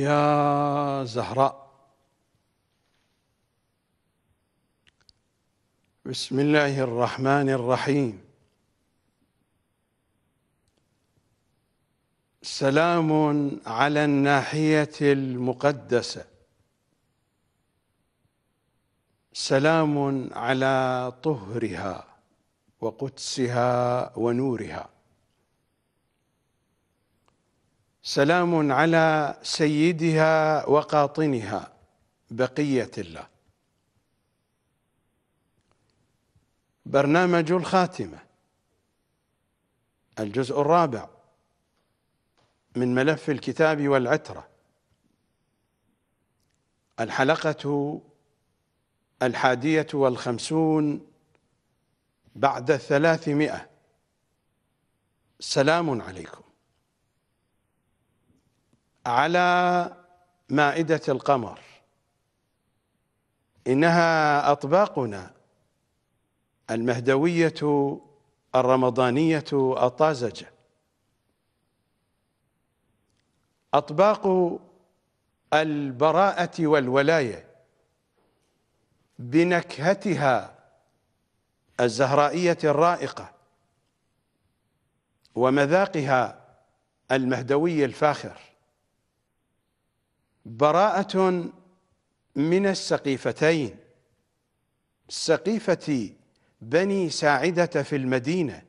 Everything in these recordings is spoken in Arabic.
يا زهراء بسم الله الرحمن الرحيم سلام على الناحيه المقدسه سلام على طهرها وقدسها ونورها سلام على سيدها وقاطنها بقية الله برنامج الخاتمة الجزء الرابع من ملف الكتاب والعترة الحلقة الحادية والخمسون بعد الثلاثمائة سلام عليكم على مائدة القمر إنها أطباقنا المهدوية الرمضانية الطازجة أطباق البراءة والولاية بنكهتها الزهرائية الرائقة ومذاقها المهدوي الفاخر براءة من السقيفتين سقيفة بني ساعدة في المدينة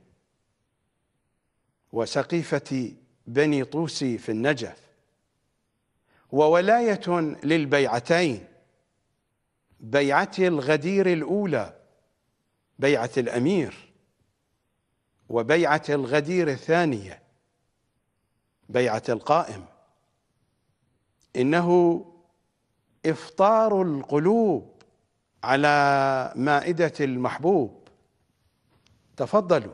وسقيفة بني طوسي في النجف وولاية للبيعتين بيعة الغدير الأولى بيعة الأمير وبيعة الغدير الثانية بيعة القائم انه افطار القلوب على مائده المحبوب تفضلوا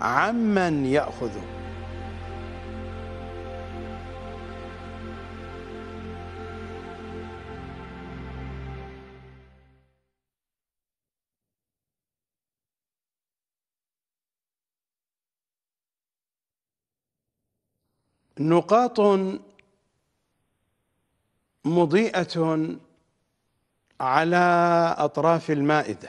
عمن يأخذ نقاط مضيئة على أطراف المائدة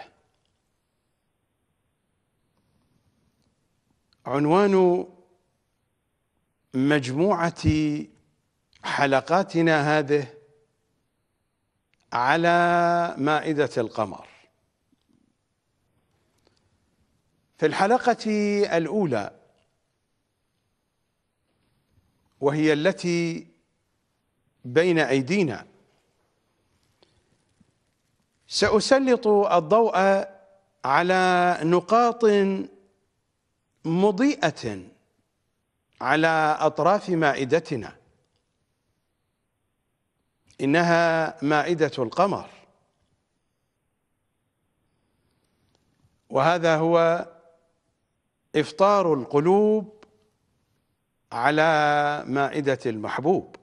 عنوان مجموعة حلقاتنا هذه على مائدة القمر في الحلقة الأولى وهي التي بين أيدينا سأسلط الضوء على نقاط مضيئة على أطراف مائدتنا إنها مائدة القمر وهذا هو إفطار القلوب على مائدة المحبوب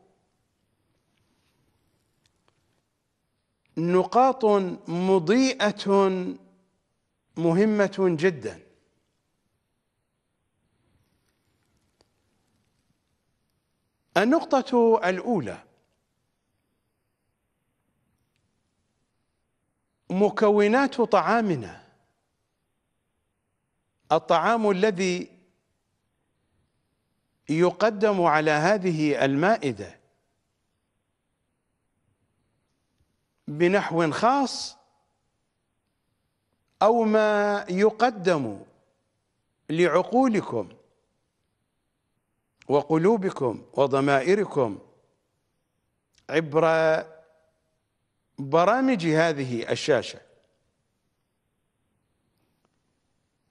نقاط مضيئة مهمة جداً النقطة الأولى مكونات طعامنا الطعام الذي يقدم على هذه المائدة بنحو خاص أو ما يقدم لعقولكم وقلوبكم وضمائركم عبر برامج هذه الشاشه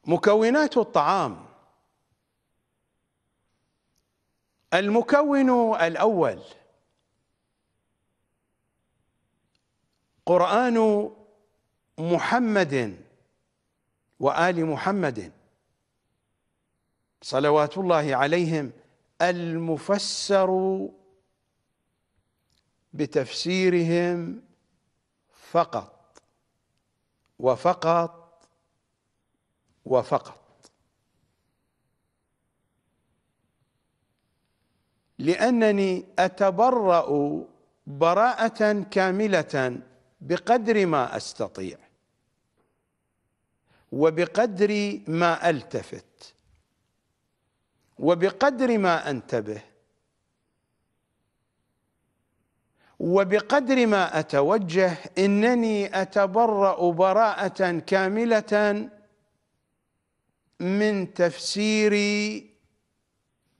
مكونات الطعام المكون الاول قران محمد وال محمد صلوات الله عليهم المفسر بتفسيرهم فقط وفقط وفقط لانني اتبرا براءه كامله بقدر ما استطيع وبقدر ما التفت وبقدر ما أنت به وبقدر ما أتوجه إنني أتبرأ براءة كاملة من تفسير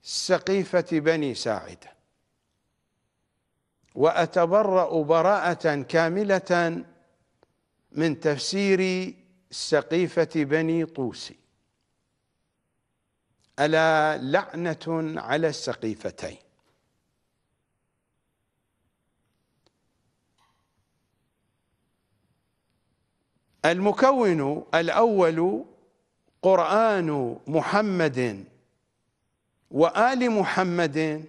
سقيفة بني ساعدة وأتبرأ براءة كاملة من تفسير سقيفة بني طوسي ألا لعنة على السقيفتين المكون الأول قرآن محمد وآل محمد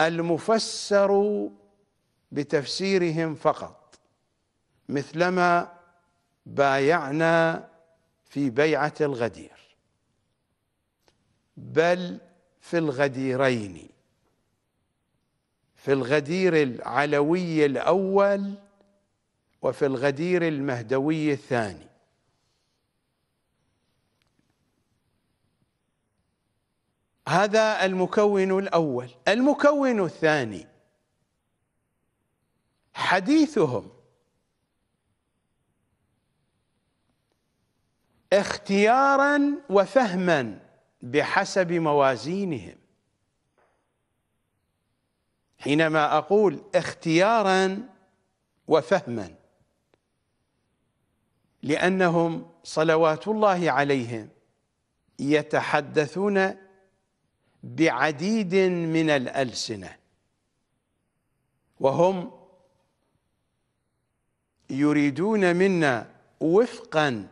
المفسر بتفسيرهم فقط مثلما بايعنا في بيعة الغدير بل في الغديرين في الغدير العلوي الأول وفي الغدير المهدوي الثاني هذا المكون الأول المكون الثاني حديثهم اختيارا وفهما بحسب موازينهم حينما أقول اختيارا وفهما لأنهم صلوات الله عليهم يتحدثون بعديد من الألسنة وهم يريدون منا وفقا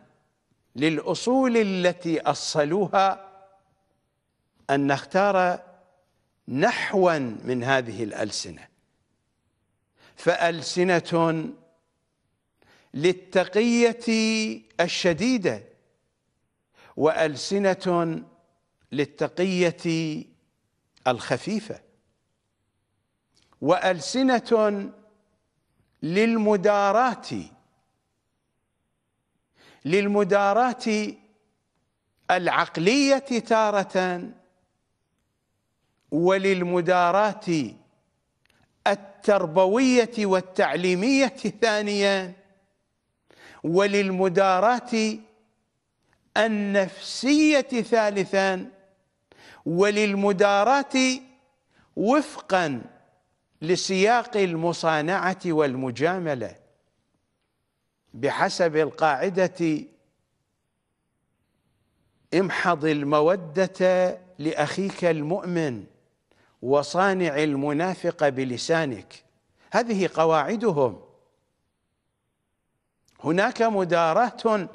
للأصول التي أصلوها أن نختار نحوا من هذه الألسنة فألسنة للتقية الشديدة وألسنة للتقية الخفيفة وألسنة للمدارات للمدارات العقلية تارة وللمداراة التربويه والتعليميه ثانيا وللمداراة النفسيه ثالثا وللمداراة وفقا لسياق المصانعه والمجامله بحسب القاعده امحض الموده لاخيك المؤمن وصانع المنافق بلسانك هذه قواعدهم هناك مداراه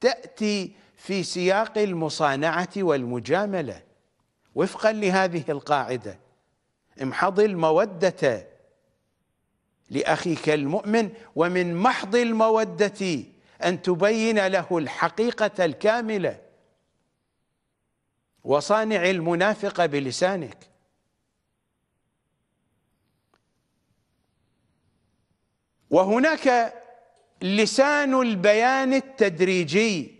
تاتي في سياق المصانعه والمجامله وفقا لهذه القاعده امحض الموده لاخيك المؤمن ومن محض الموده ان تبين له الحقيقه الكامله وصانع المنافق بلسانك وهناك لسان البيان التدريجي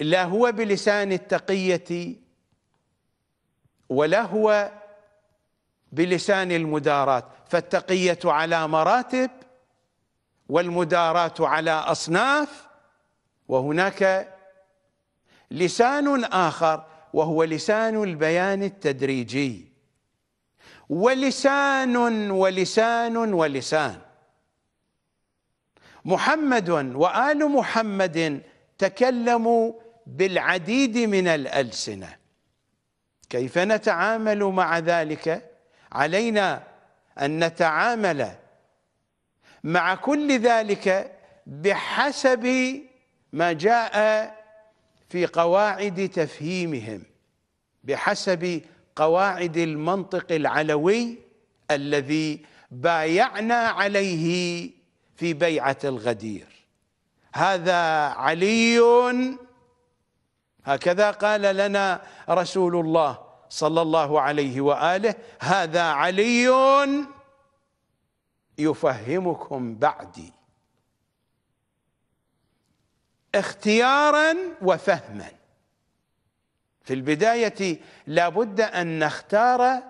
لا هو بلسان التقية ولا هو بلسان المدارات فالتقية على مراتب والمدارات على أصناف وهناك لسان آخر وهو لسان البيان التدريجي ولسان ولسان ولسان محمد وآل محمد تكلموا بالعديد من الألسنة كيف نتعامل مع ذلك علينا أن نتعامل مع كل ذلك بحسب ما جاء في قواعد تفهيمهم بحسب قواعد المنطق العلوي الذي بايعنا عليه في بيعة الغدير هذا علي هكذا قال لنا رسول الله صلى الله عليه وآله هذا علي يفهمكم بعدي اختيارا وفهما في البداية لابد أن نختار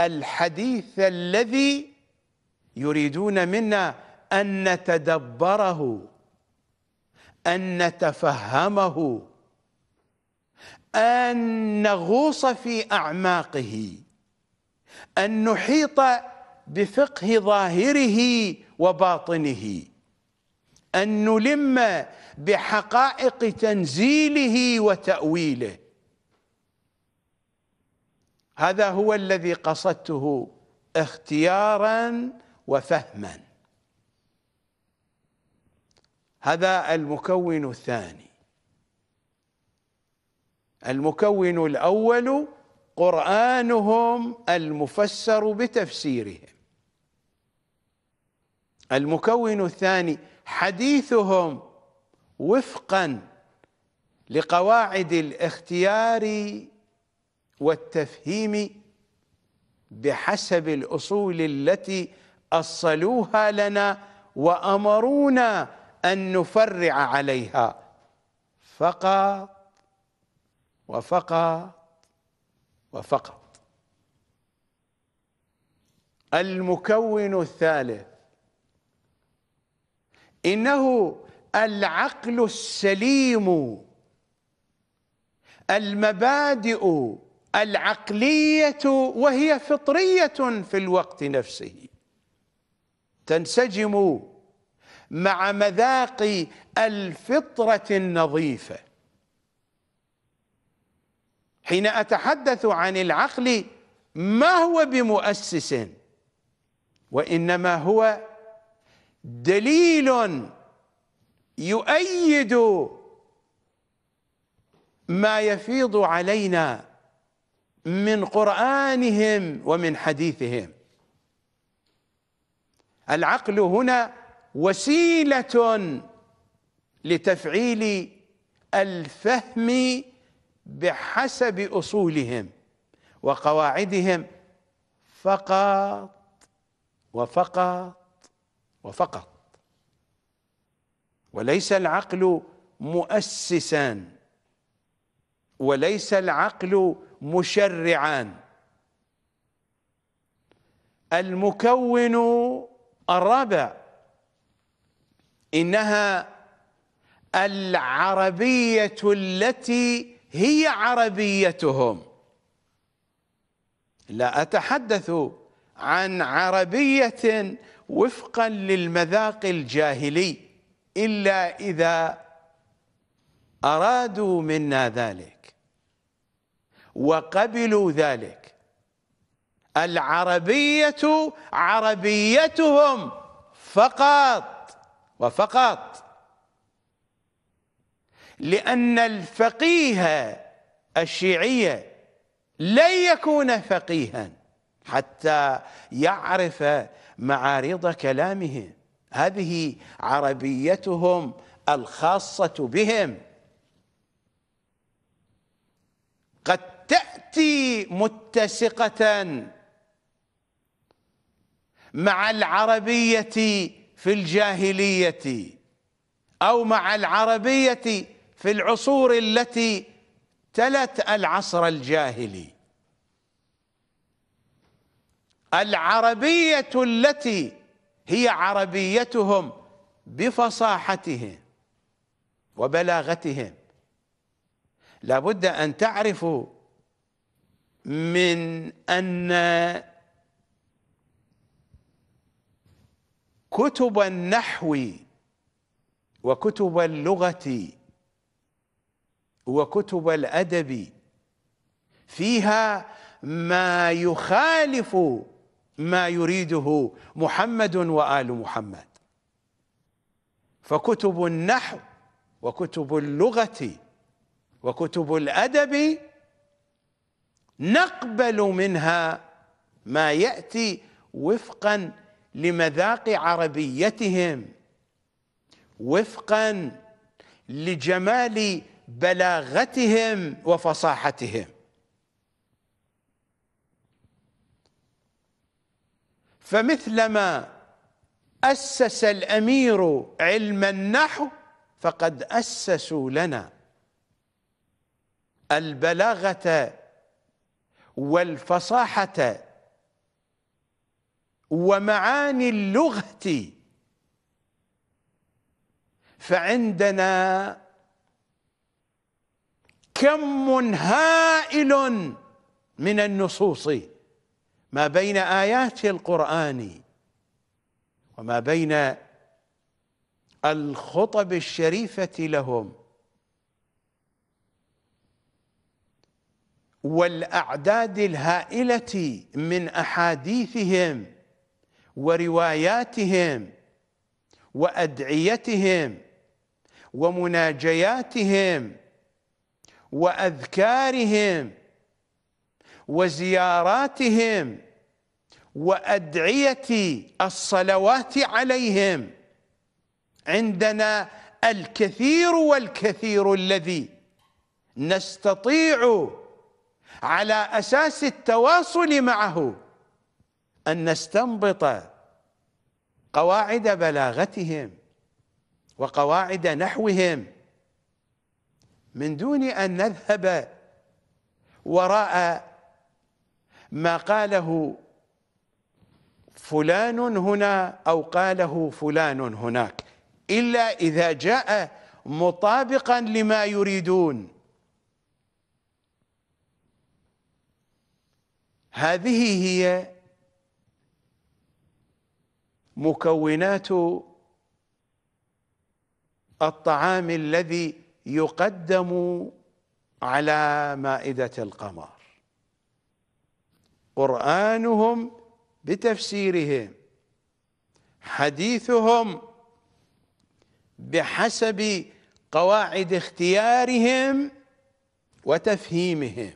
الحديث الذي يريدون منا ان نتدبره ان نتفهمه ان نغوص في اعماقه ان نحيط بفقه ظاهره وباطنه ان نلم بحقائق تنزيله وتاويله هذا هو الذي قصدته اختيارا وفهما هذا المكون الثاني المكون الأول قرآنهم المفسر بتفسيرهم المكون الثاني حديثهم وفقا لقواعد الاختيار والتفهيم بحسب الأصول التي أصلوها لنا وأمرونا أن نفرع عليها آه. فقط وفقط وفقط المكون الثالث إنه العقل السليم المبادئ العقلية وهي فطرية في الوقت نفسه تنسجم مع مذاق الفطرة النظيفة حين أتحدث عن العقل ما هو بمؤسس وإنما هو دليل يؤيد ما يفيض علينا من قرآنهم ومن حديثهم العقل هنا وسيله لتفعيل الفهم بحسب اصولهم وقواعدهم فقط وفقط وفقط وليس العقل مؤسسا وليس العقل مشرعا المكون الرابع إنها العربية التي هي عربيتهم لا أتحدث عن عربية وفقا للمذاق الجاهلي إلا إذا أرادوا منا ذلك وقبلوا ذلك العربية عربيتهم فقط وفقط لأن الفقيه الشيعية لن يكون فقيها حتى يعرف معارض كلامهم هذه عربيتهم الخاصة بهم قد تأتي متسقة مع العربية في الجاهلية أو مع العربية في العصور التي تلت العصر الجاهلي العربية التي هي عربيتهم بفصاحتهم وبلاغتهم لابد أن تعرفوا من أن كتب النحو وكتب اللغة وكتب الأدب فيها ما يخالف ما يريده محمد وآل محمد فكتب النحو وكتب اللغة وكتب الأدب نقبل منها ما يأتي وفقا لمذاق عربيتهم وفقا لجمال بلاغتهم وفصاحتهم فمثلما أسس الأمير علم النحو فقد أسسوا لنا البلاغة والفصاحة ومعاني اللغة فعندنا كم هائل من النصوص ما بين آيات القرآن وما بين الخطب الشريفة لهم والأعداد الهائلة من أحاديثهم ورواياتهم وادعيتهم ومناجياتهم واذكارهم وزياراتهم وادعيه الصلوات عليهم عندنا الكثير والكثير الذي نستطيع على اساس التواصل معه أن نستنبط قواعد بلاغتهم وقواعد نحوهم من دون أن نذهب وراء ما قاله فلان هنا أو قاله فلان هناك إلا إذا جاء مطابقا لما يريدون هذه هي مكونات الطعام الذي يقدم على مائدة القمر قرآنهم بتفسيرهم حديثهم بحسب قواعد اختيارهم وتفهيمهم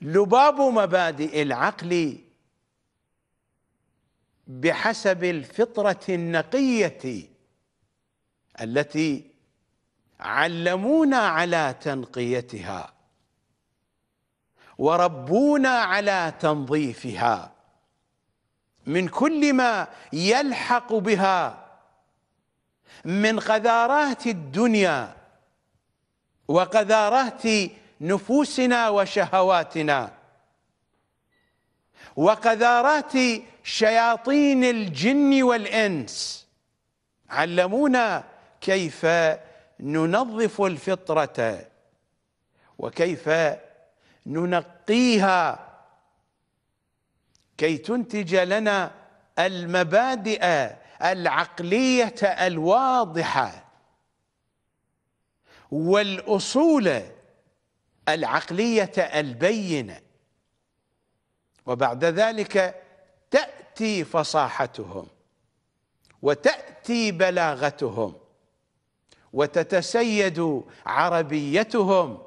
لباب مبادئ العقل بحسب الفطرة النقية التي علمونا على تنقيتها وربونا على تنظيفها من كل ما يلحق بها من قذارات الدنيا وقذارات نفوسنا وشهواتنا وقذارات شياطين الجن والإنس علمونا كيف ننظف الفطرة وكيف ننقيها كي تنتج لنا المبادئ العقلية الواضحة والأصول العقلية البينة وبعد ذلك تأتي فصاحتهم وتأتي بلاغتهم وتتسيد عربيتهم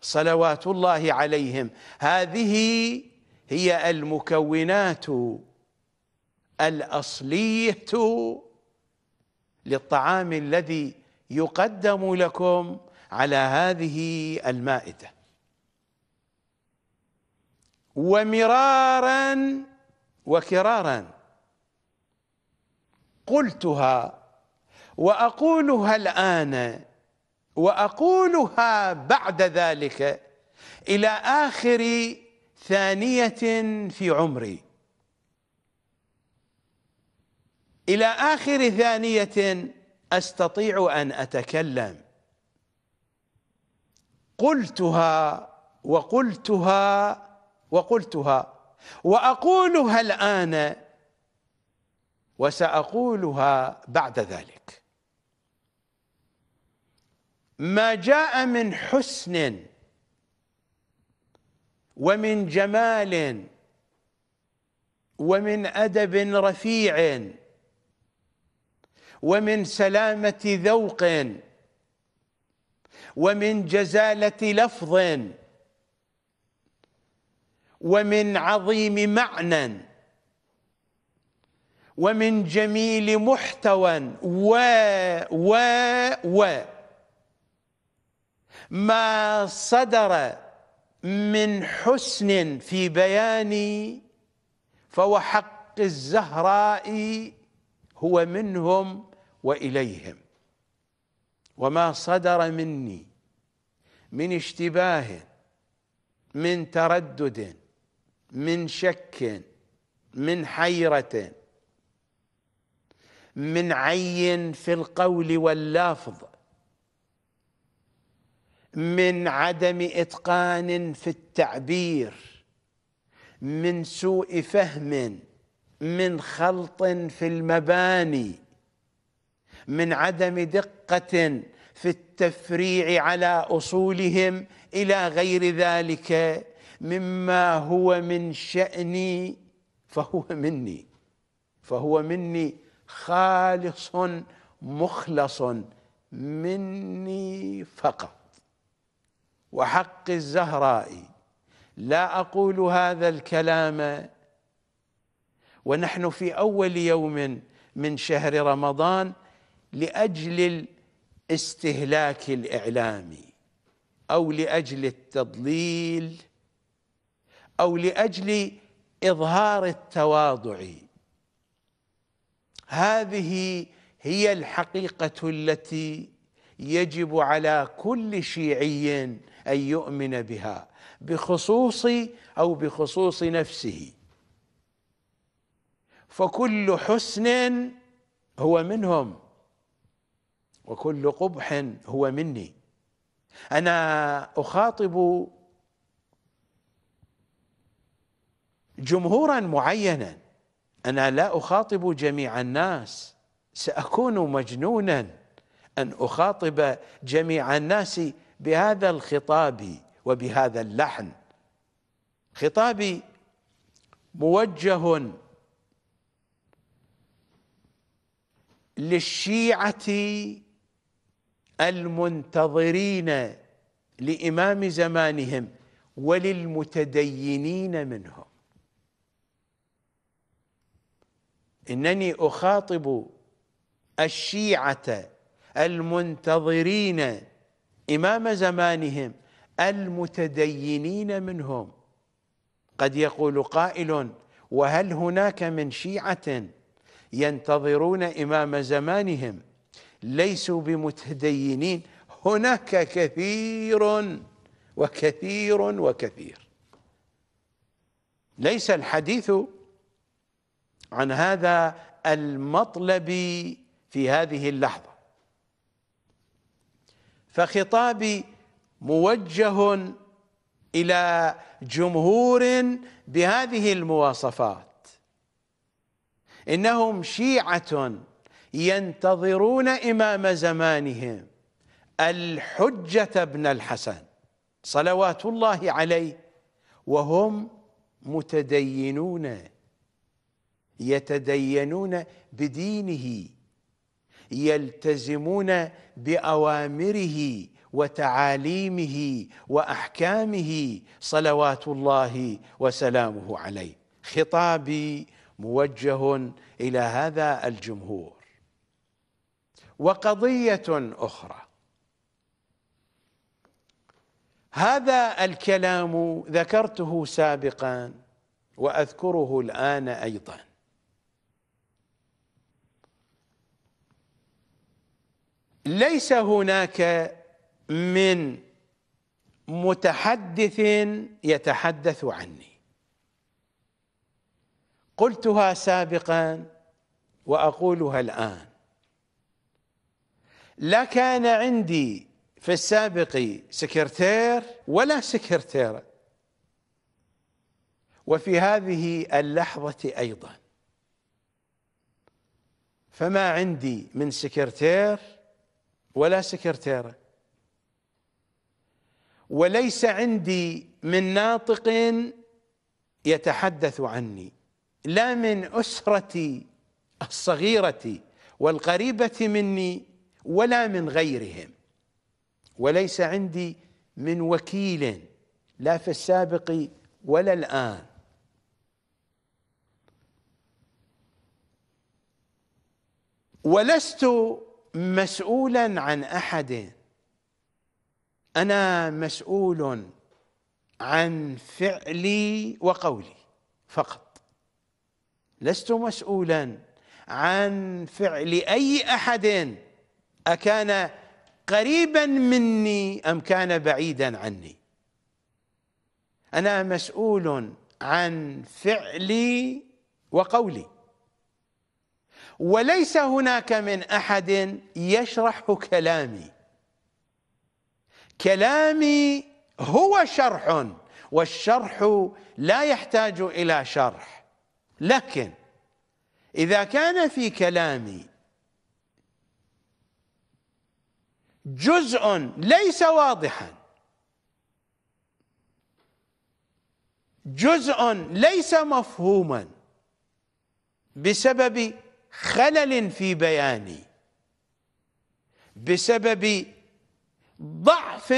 صلوات الله عليهم هذه هي المكونات الأصلية للطعام الذي يقدم لكم على هذه المائدة ومرارا وكرارا قلتها واقولها الان واقولها بعد ذلك الى اخر ثانيه في عمري الى اخر ثانيه استطيع ان اتكلم قلتها وقلتها وقلتها وأقولها الآن وسأقولها بعد ذلك ما جاء من حسن ومن جمال ومن أدب رفيع ومن سلامة ذوق ومن جزالة لفظ ومن عظيم معنى ومن جميل محتوى و و و ما صدر من حسن في بياني فهو حق الزهراء هو منهم وإليهم وما صدر مني من اشتباه من تردد من شك من حيرة من عي في القول واللفظ من عدم إتقان في التعبير من سوء فهم من خلط في المباني من عدم دقة في التفريع على أصولهم إلى غير ذلك مما هو من شأني فهو مني فهو مني خالص مخلص مني فقط وحق الزهراء لا أقول هذا الكلام ونحن في أول يوم من شهر رمضان لأجل الاستهلاك الإعلامي أو لأجل التضليل او لاجل اظهار التواضع هذه هي الحقيقه التي يجب على كل شيعي ان يؤمن بها بخصوص او بخصوص نفسه فكل حسن هو منهم وكل قبح هو مني انا اخاطب جمهورا معينا انا لا اخاطب جميع الناس ساكون مجنونا ان اخاطب جميع الناس بهذا الخطاب وبهذا اللحن خطابي موجه للشيعه المنتظرين لامام زمانهم وللمتدينين منهم انني اخاطب الشيعه المنتظرين امام زمانهم المتدينين منهم قد يقول قائل وهل هناك من شيعه ينتظرون امام زمانهم ليسوا بمتدينين هناك كثير وكثير وكثير ليس الحديث عن هذا المطلب في هذه اللحظة فخطابي موجه إلى جمهور بهذه المواصفات إنهم شيعة ينتظرون إمام زمانهم الحجة ابن الحسن صلوات الله عليه وهم متدينون يتدينون بدينه يلتزمون باوامره وتعاليمه واحكامه صلوات الله وسلامه عليه خطابي موجه الى هذا الجمهور وقضيه اخرى هذا الكلام ذكرته سابقا واذكره الان ايضا ليس هناك من متحدث يتحدث عني قلتها سابقا واقولها الان لا كان عندي في السابق سكرتير ولا سكرتيره وفي هذه اللحظه ايضا فما عندي من سكرتير ولا سكرتيرة وليس عندي من ناطق يتحدث عني لا من أسرتي الصغيرة والقريبة مني ولا من غيرهم وليس عندي من وكيل لا في السابق ولا الآن ولست مسؤولا عن احد انا مسؤول عن فعلي وقولي فقط لست مسؤولا عن فعل اي احد اكان قريبا مني ام كان بعيدا عني انا مسؤول عن فعلي وقولي وليس هناك من احد يشرح كلامي كلامي هو شرح والشرح لا يحتاج الى شرح لكن اذا كان في كلامي جزء ليس واضحا جزء ليس مفهوما بسبب خلل في بياني بسبب ضعف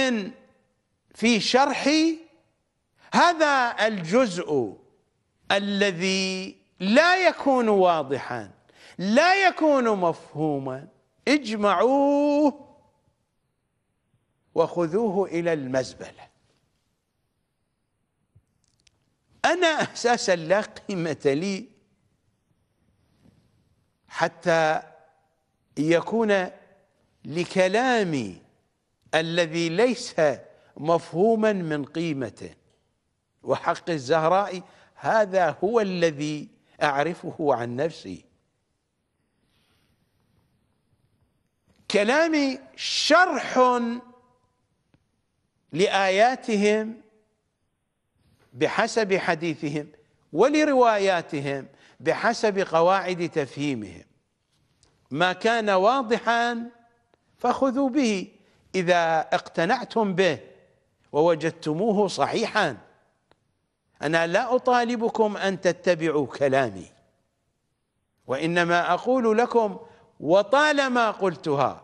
في شرحي هذا الجزء الذي لا يكون واضحا لا يكون مفهوما اجمعوه وخذوه الى المزبله انا اساسا لا قيمه لي حتى يكون لكلامي الذي ليس مفهوما من قيمته وحق الزهراء هذا هو الذي أعرفه عن نفسي كلامي شرح لآياتهم بحسب حديثهم ولرواياتهم بحسب قواعد تفهيمهم ما كان واضحا فخذوا به إذا اقتنعتم به ووجدتموه صحيحا أنا لا أطالبكم أن تتبعوا كلامي وإنما أقول لكم وطالما قلتها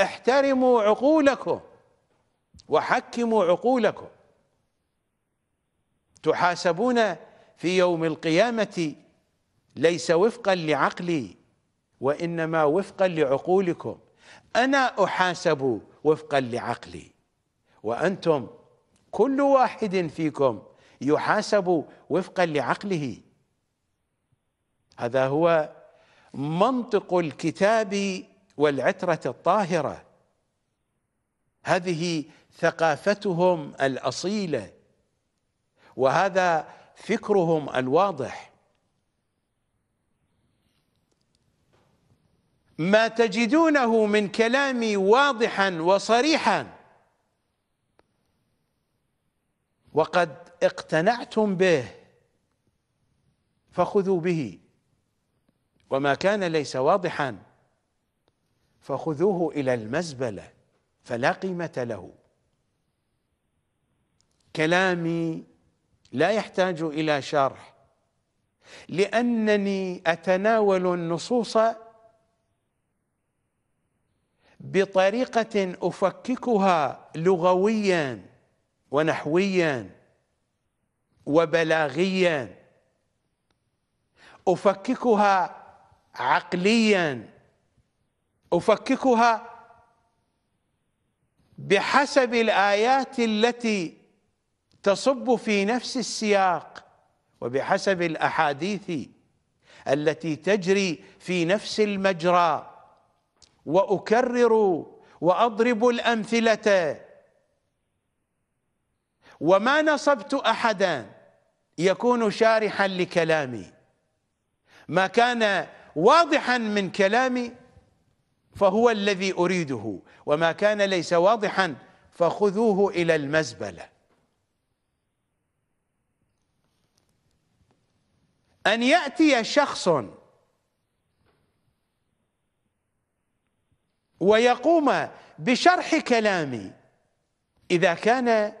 احترموا عقولكم وحكموا عقولكم تحاسبون في يوم القيامة ليس وفقا لعقلي وانما وفقا لعقولكم انا احاسب وفقا لعقلي وانتم كل واحد فيكم يحاسب وفقا لعقله هذا هو منطق الكتاب والعتره الطاهره هذه ثقافتهم الاصيله وهذا فكرهم الواضح ما تجدونه من كلامي واضحا وصريحا وقد اقتنعتم به فخذوا به وما كان ليس واضحا فخذوه الى المزبله فلا قيمه له كلامي لا يحتاج الى شرح لانني اتناول النصوص بطريقه افككها لغويا ونحويا وبلاغيا افككها عقليا افككها بحسب الايات التي تصب في نفس السياق وبحسب الاحاديث التي تجري في نفس المجرى واكرر واضرب الامثله وما نصبت احدا يكون شارحا لكلامي ما كان واضحا من كلامي فهو الذي اريده وما كان ليس واضحا فخذوه الى المزبله ان ياتي شخص ويقوم بشرح كلامي إذا كان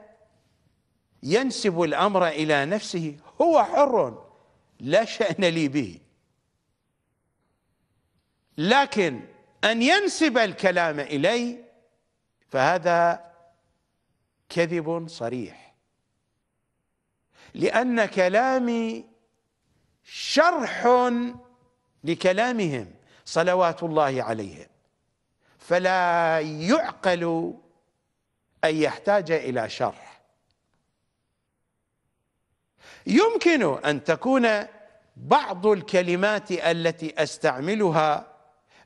ينسب الأمر إلى نفسه هو حر لا شأن لي به لكن أن ينسب الكلام إلي فهذا كذب صريح لأن كلامي شرح لكلامهم صلوات الله عليهم فلا يعقل ان يحتاج الى شرح يمكن ان تكون بعض الكلمات التي استعملها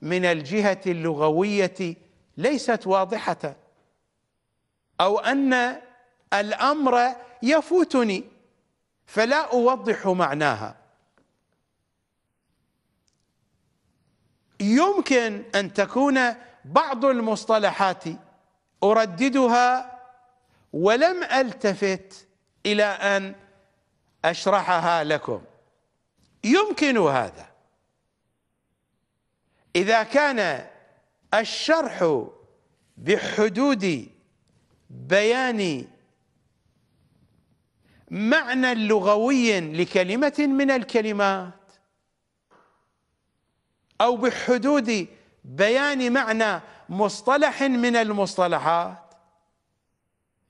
من الجهه اللغويه ليست واضحه او ان الامر يفوتني فلا اوضح معناها يمكن ان تكون بعض المصطلحات ارددها ولم التفت الى ان اشرحها لكم يمكن هذا اذا كان الشرح بحدود بيان معنى لغوي لكلمه من الكلمات او بحدود بيان معنى مصطلح من المصطلحات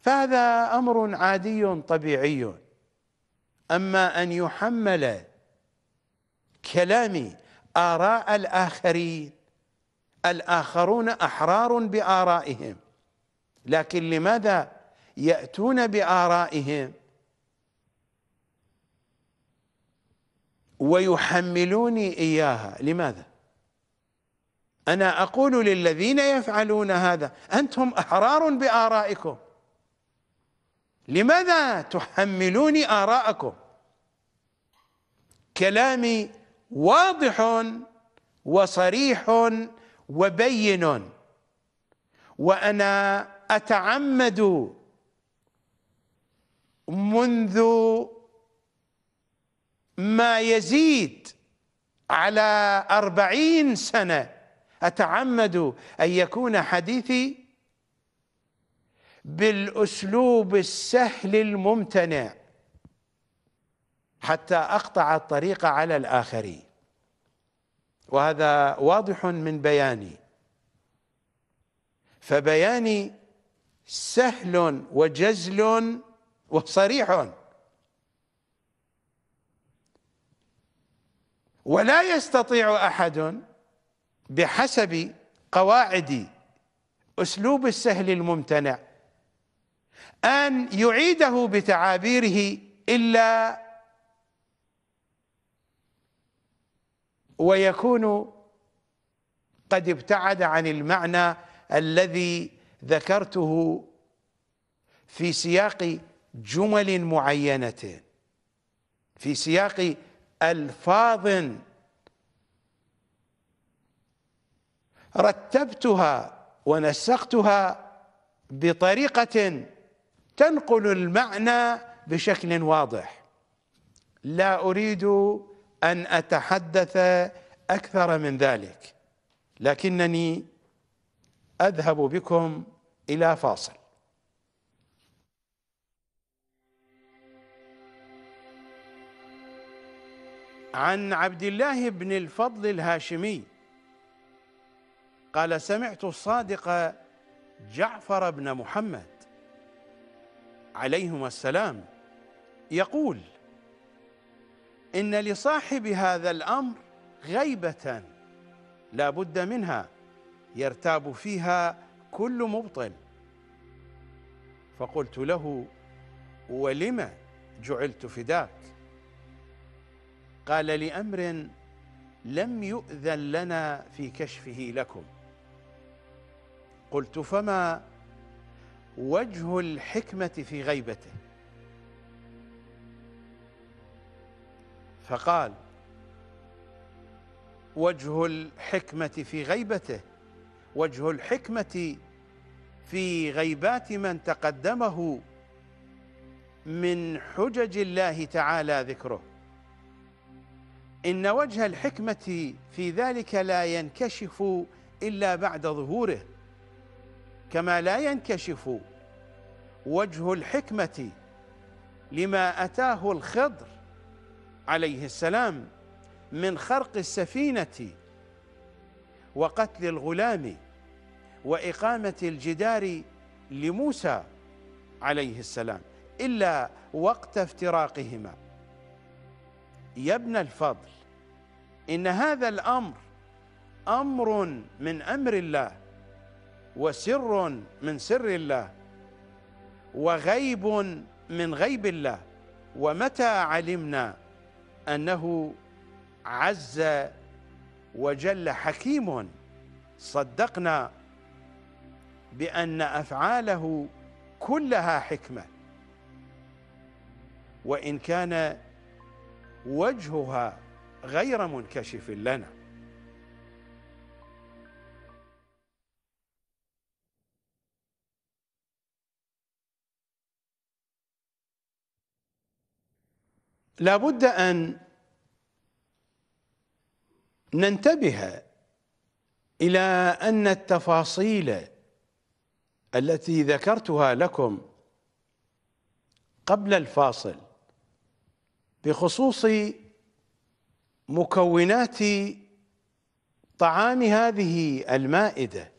فهذا امر عادي طبيعي اما ان يحمل كلامي اراء الاخرين الاخرون احرار بارائهم لكن لماذا ياتون بارائهم ويحملوني اياها لماذا أنا أقول للذين يفعلون هذا أنتم أحرار بآرائكم لماذا تحملوني آراءكم كلامي واضح وصريح وبين وأنا أتعمد منذ ما يزيد على أربعين سنة أتعمد أن يكون حديثي بالأسلوب السهل الممتنع حتى أقطع الطريق على الآخرين وهذا واضح من بياني فبياني سهل وجزل وصريح ولا يستطيع احد بحسب قواعد اسلوب السهل الممتنع ان يعيده بتعابيره الا ويكون قد ابتعد عن المعنى الذي ذكرته في سياق جمل معينه في سياق الفاظ رتبتها ونسقتها بطريقة تنقل المعنى بشكل واضح لا أريد أن أتحدث أكثر من ذلك لكنني أذهب بكم إلى فاصل عن عبد الله بن الفضل الهاشمي قال سمعت الصادق جعفر بن محمد عليهما السلام يقول إن لصاحب هذا الأمر غيبة لا بد منها يرتاب فيها كل مبطل فقلت له ولم جعلت فداك قال لأمر لم يؤذن لنا في كشفه لكم قلت فما وجه الحكمة في غيبته فقال وجه الحكمة في غيبته وجه الحكمة في غيبات من تقدمه من حجج الله تعالى ذكره إن وجه الحكمة في ذلك لا ينكشف إلا بعد ظهوره كما لا ينكشف وجه الحكمة لما أتاه الخضر عليه السلام من خرق السفينة وقتل الغلام وإقامة الجدار لموسى عليه السلام إلا وقت افتراقهما يا ابن الفضل إن هذا الأمر أمر من أمر الله وسر من سر الله وغيب من غيب الله ومتى علمنا انه عز وجل حكيم صدقنا بان افعاله كلها حكمه وان كان وجهها غير منكشف لنا لابد أن ننتبه إلى أن التفاصيل التي ذكرتها لكم قبل الفاصل بخصوص مكونات طعام هذه المائدة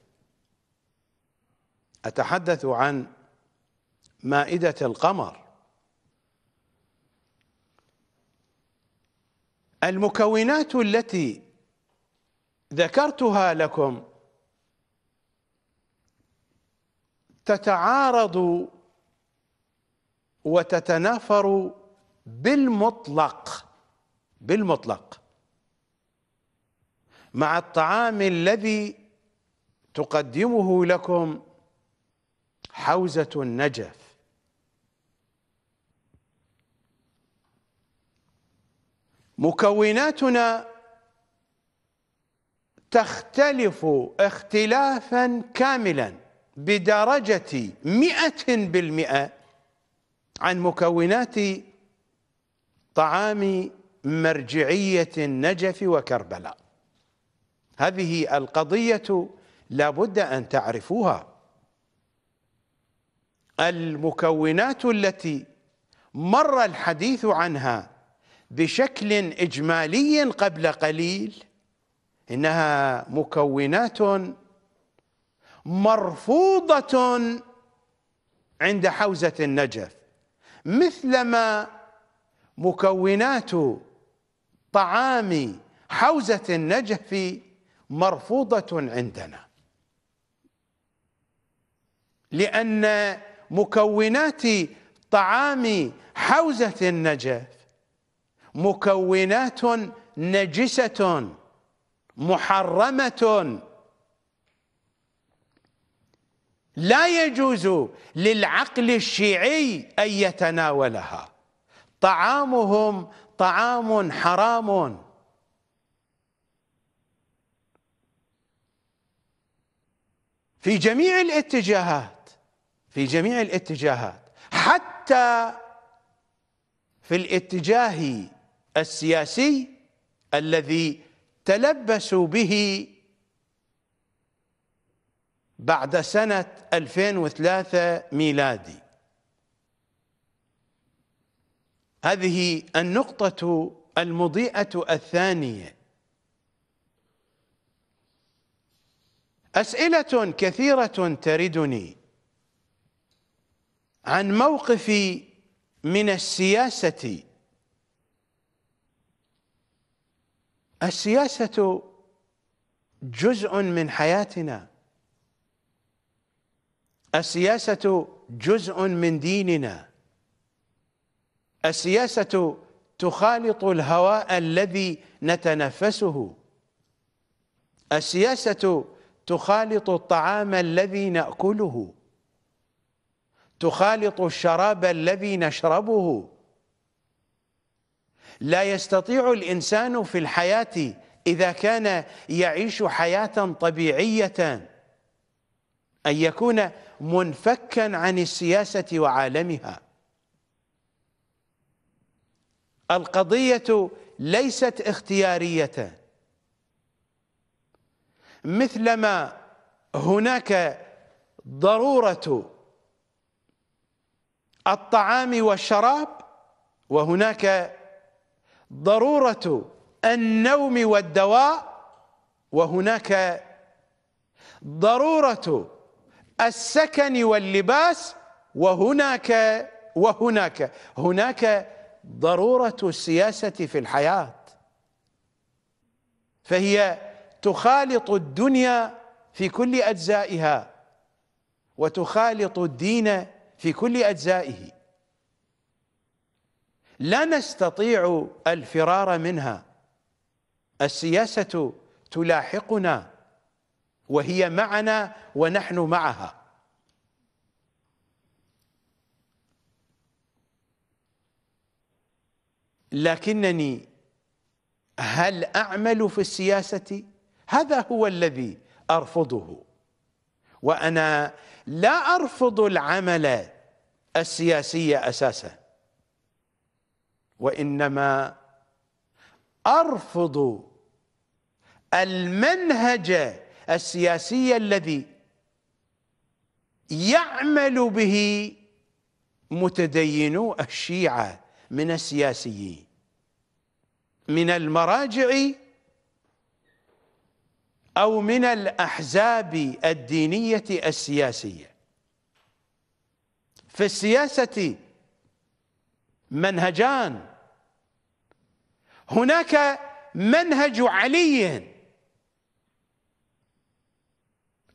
أتحدث عن مائدة القمر المكونات التي ذكرتها لكم تتعارض وتتنافر بالمطلق بالمطلق مع الطعام الذي تقدمه لكم حوزة النجف مكوناتنا تختلف اختلافا كاملا بدرجة مئة بالمئة عن مكونات طعام مرجعية النجف وكربلاء هذه القضية لا بد أن تعرفوها المكونات التي مر الحديث عنها بشكل اجمالي قبل قليل انها مكونات مرفوضه عند حوزه النجف مثلما مكونات طعام حوزه النجف مرفوضه عندنا لان مكونات طعام حوزه النجف مكونات نجسة محرمة لا يجوز للعقل الشيعي أن يتناولها طعامهم طعام حرام في جميع الاتجاهات في جميع الاتجاهات حتى في الاتجاه السياسي الذي تلبسوا به بعد سنة 2003 ميلادي هذه النقطة المضيئة الثانية أسئلة كثيرة تردني عن موقفي من السياسة السياسة جزء من حياتنا السياسة جزء من ديننا السياسة تخالط الهواء الذي نتنفسه السياسة تخالط الطعام الذي نأكله تخالط الشراب الذي نشربه لا يستطيع الإنسان في الحياة إذا كان يعيش حياة طبيعية أن يكون منفكا عن السياسة وعالمها القضية ليست اختيارية مثلما هناك ضرورة الطعام والشراب وهناك ضروره النوم والدواء وهناك ضروره السكن واللباس وهناك وهناك هناك ضروره السياسه في الحياه فهي تخالط الدنيا في كل اجزائها وتخالط الدين في كل اجزائه لا نستطيع الفرار منها السياسة تلاحقنا وهي معنا ونحن معها لكنني هل أعمل في السياسة؟ هذا هو الذي أرفضه وأنا لا أرفض العمل السياسي أساساً وانما ارفض المنهج السياسي الذي يعمل به متدينو الشيعه من السياسيين من المراجع او من الاحزاب الدينيه السياسيه في السياسه منهجان هناك منهج علي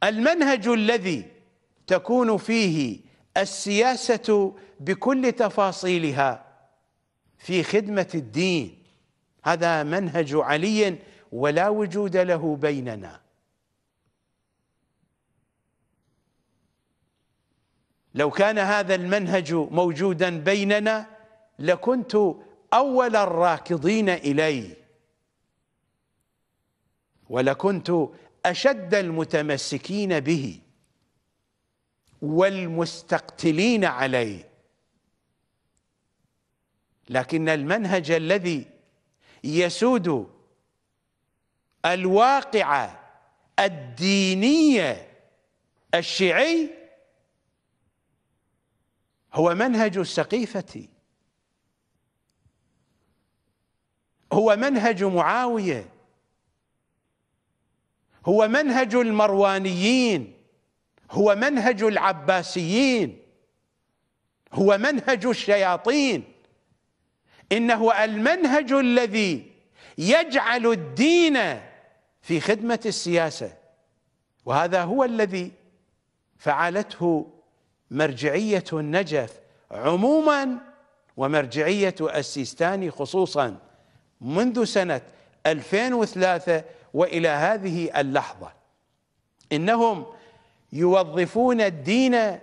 المنهج الذي تكون فيه السياسة بكل تفاصيلها في خدمة الدين هذا منهج علي ولا وجود له بيننا لو كان هذا المنهج موجودا بيننا لكنت أول الراكضين إليه ولكنت أشد المتمسكين به والمستقتلين عليه لكن المنهج الذي يسود الواقع الدينية الشيعي هو منهج السقيفة هو منهج معاوية هو منهج المروانيين هو منهج العباسيين هو منهج الشياطين إنه المنهج الذي يجعل الدين في خدمة السياسة وهذا هو الذي فعلته مرجعية النجف عموما ومرجعية السيستاني خصوصا منذ سنة 2003 وإلى هذه اللحظة إنهم يوظفون الدين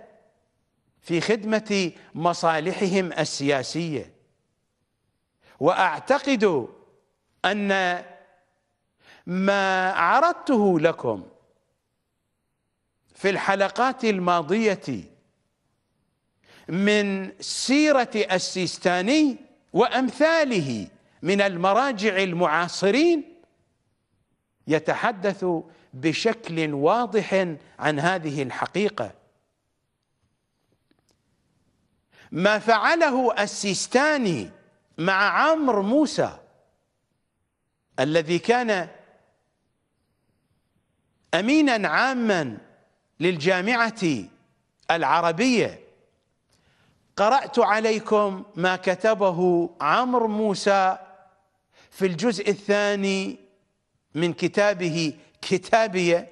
في خدمة مصالحهم السياسية وأعتقد أن ما عرضته لكم في الحلقات الماضية من سيرة السيستاني وأمثاله من المراجع المعاصرين يتحدث بشكل واضح عن هذه الحقيقه ما فعله السيستاني مع عمرو موسى الذي كان امينا عاما للجامعه العربيه قرات عليكم ما كتبه عمرو موسى في الجزء الثاني من كتابه كتابيه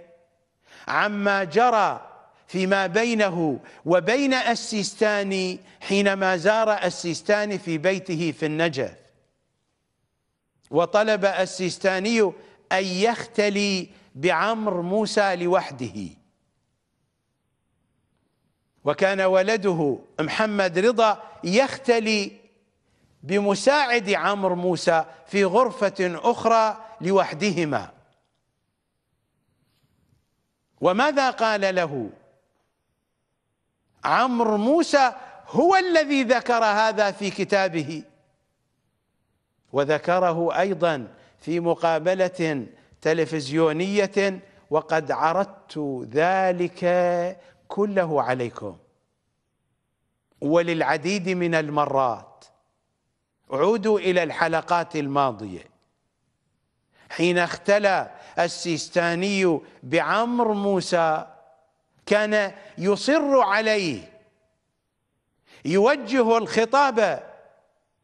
عما جرى فيما بينه وبين السيستاني حينما زار السيستاني في بيته في النجف وطلب السيستاني أن يختلي بعمر موسى لوحده وكان ولده محمد رضا يختلي بمساعد عمرو موسى في غرفة أخرى لوحدهما وماذا قال له عمرو موسى هو الذي ذكر هذا في كتابه وذكره أيضا في مقابلة تلفزيونية وقد عرضت ذلك كله عليكم وللعديد من المرات عودوا إلى الحلقات الماضية حين اختلى السيستاني بعمر موسى كان يصر عليه يوجه الخطاب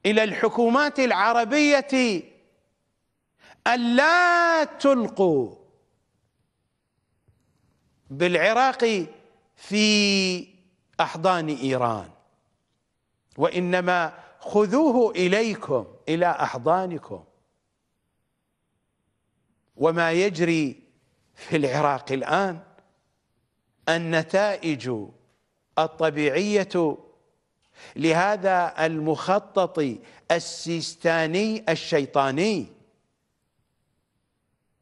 إلى الحكومات العربية ألا تلقوا بالعراق في أحضان إيران وإنما خذوه إليكم إلى أحضانكم وما يجري في العراق الآن النتائج الطبيعية لهذا المخطط السيستاني الشيطاني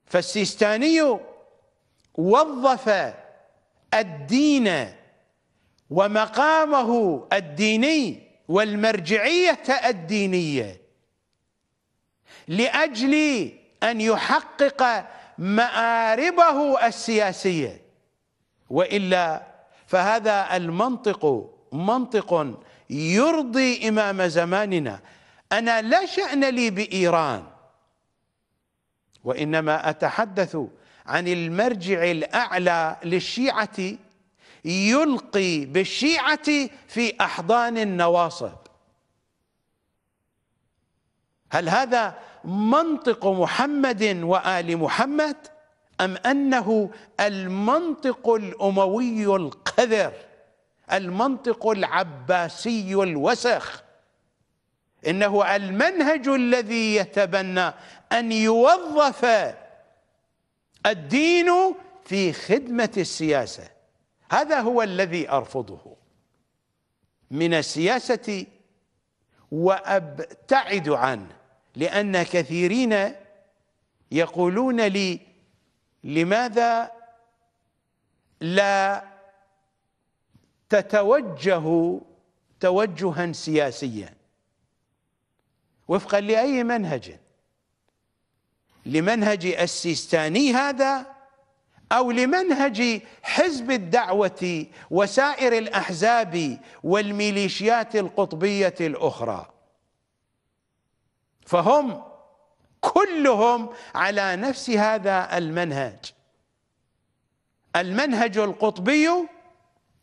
فالسيستاني وظف الدين ومقامه الديني والمرجعية الدينية لأجل أن يحقق مآربه السياسية وإلا فهذا المنطق منطق يرضي إمام زماننا أنا لا شأن لي بإيران وإنما أتحدث عن المرجع الأعلى للشيعة يلقي بالشيعة في أحضان النواصب هل هذا منطق محمد وآل محمد أم أنه المنطق الأموي القذر المنطق العباسي الوسخ إنه المنهج الذي يتبنى أن يوظف الدين في خدمة السياسة هذا هو الذي أرفضه من السياسة وأبتعد عنه لأن كثيرين يقولون لي لماذا لا تتوجه توجها سياسيا وفقا لأي منهج لمنهج السيستاني هذا أو لمنهج حزب الدعوة وسائر الأحزاب والميليشيات القطبية الأخرى فهم كلهم على نفس هذا المنهج المنهج القطبي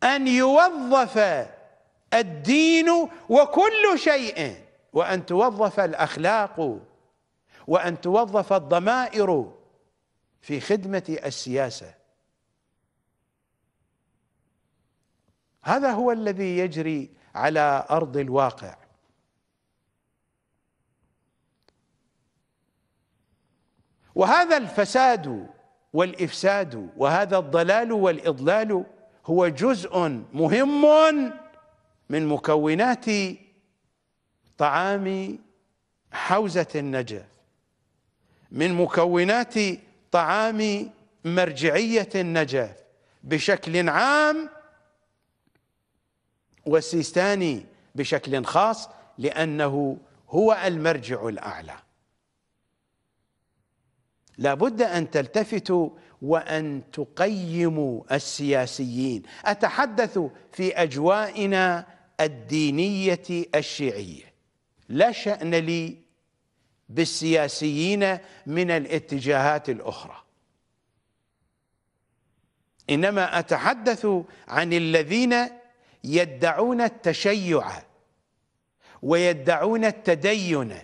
أن يوظف الدين وكل شيء وأن توظف الأخلاق وأن توظف الضمائر في خدمة السياسة هذا هو الذي يجري على أرض الواقع وهذا الفساد والإفساد وهذا الضلال والإضلال هو جزء مهم من مكونات طعام حوزة النجف من مكونات طعام مرجعية النجف بشكل عام والسيستاني بشكل خاص لأنه هو المرجع الأعلى لابد أن تلتفتوا وأن تقيموا السياسيين أتحدث في أجوائنا الدينية الشيعية لا شأن لي بالسياسيين من الاتجاهات الاخرى انما اتحدث عن الذين يدعون التشيع ويدعون التدين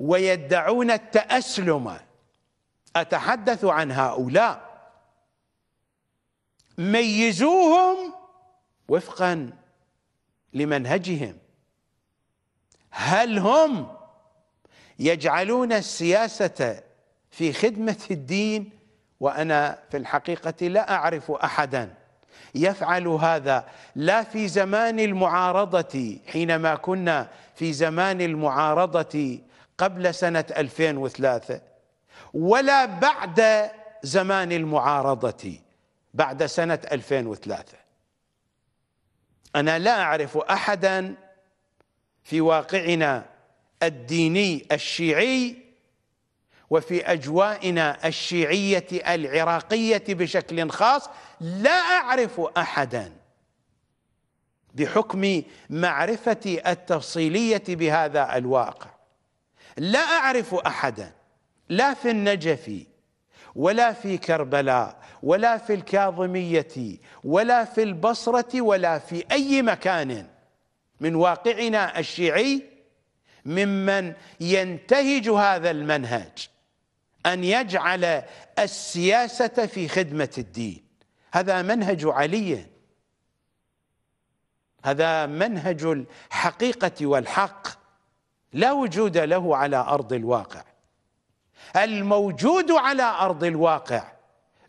ويدعون التاسلم اتحدث عن هؤلاء ميزوهم وفقا لمنهجهم هل هم يجعلون السياسة في خدمة الدين وأنا في الحقيقة لا أعرف أحدا يفعل هذا لا في زمان المعارضة حينما كنا في زمان المعارضة قبل سنة 2003 ولا بعد زمان المعارضة بعد سنة 2003 أنا لا أعرف أحدا في واقعنا الديني الشيعي وفي أجوائنا الشيعية العراقية بشكل خاص لا أعرف أحدا بحكم معرفتي التفصيلية بهذا الواقع لا أعرف أحدا لا في النجف ولا في كربلاء ولا في الكاظمية ولا في البصرة ولا في أي مكان من واقعنا الشيعي ممن ينتهج هذا المنهج أن يجعل السياسة في خدمة الدين هذا منهج علي هذا منهج الحقيقة والحق لا وجود له على أرض الواقع الموجود على أرض الواقع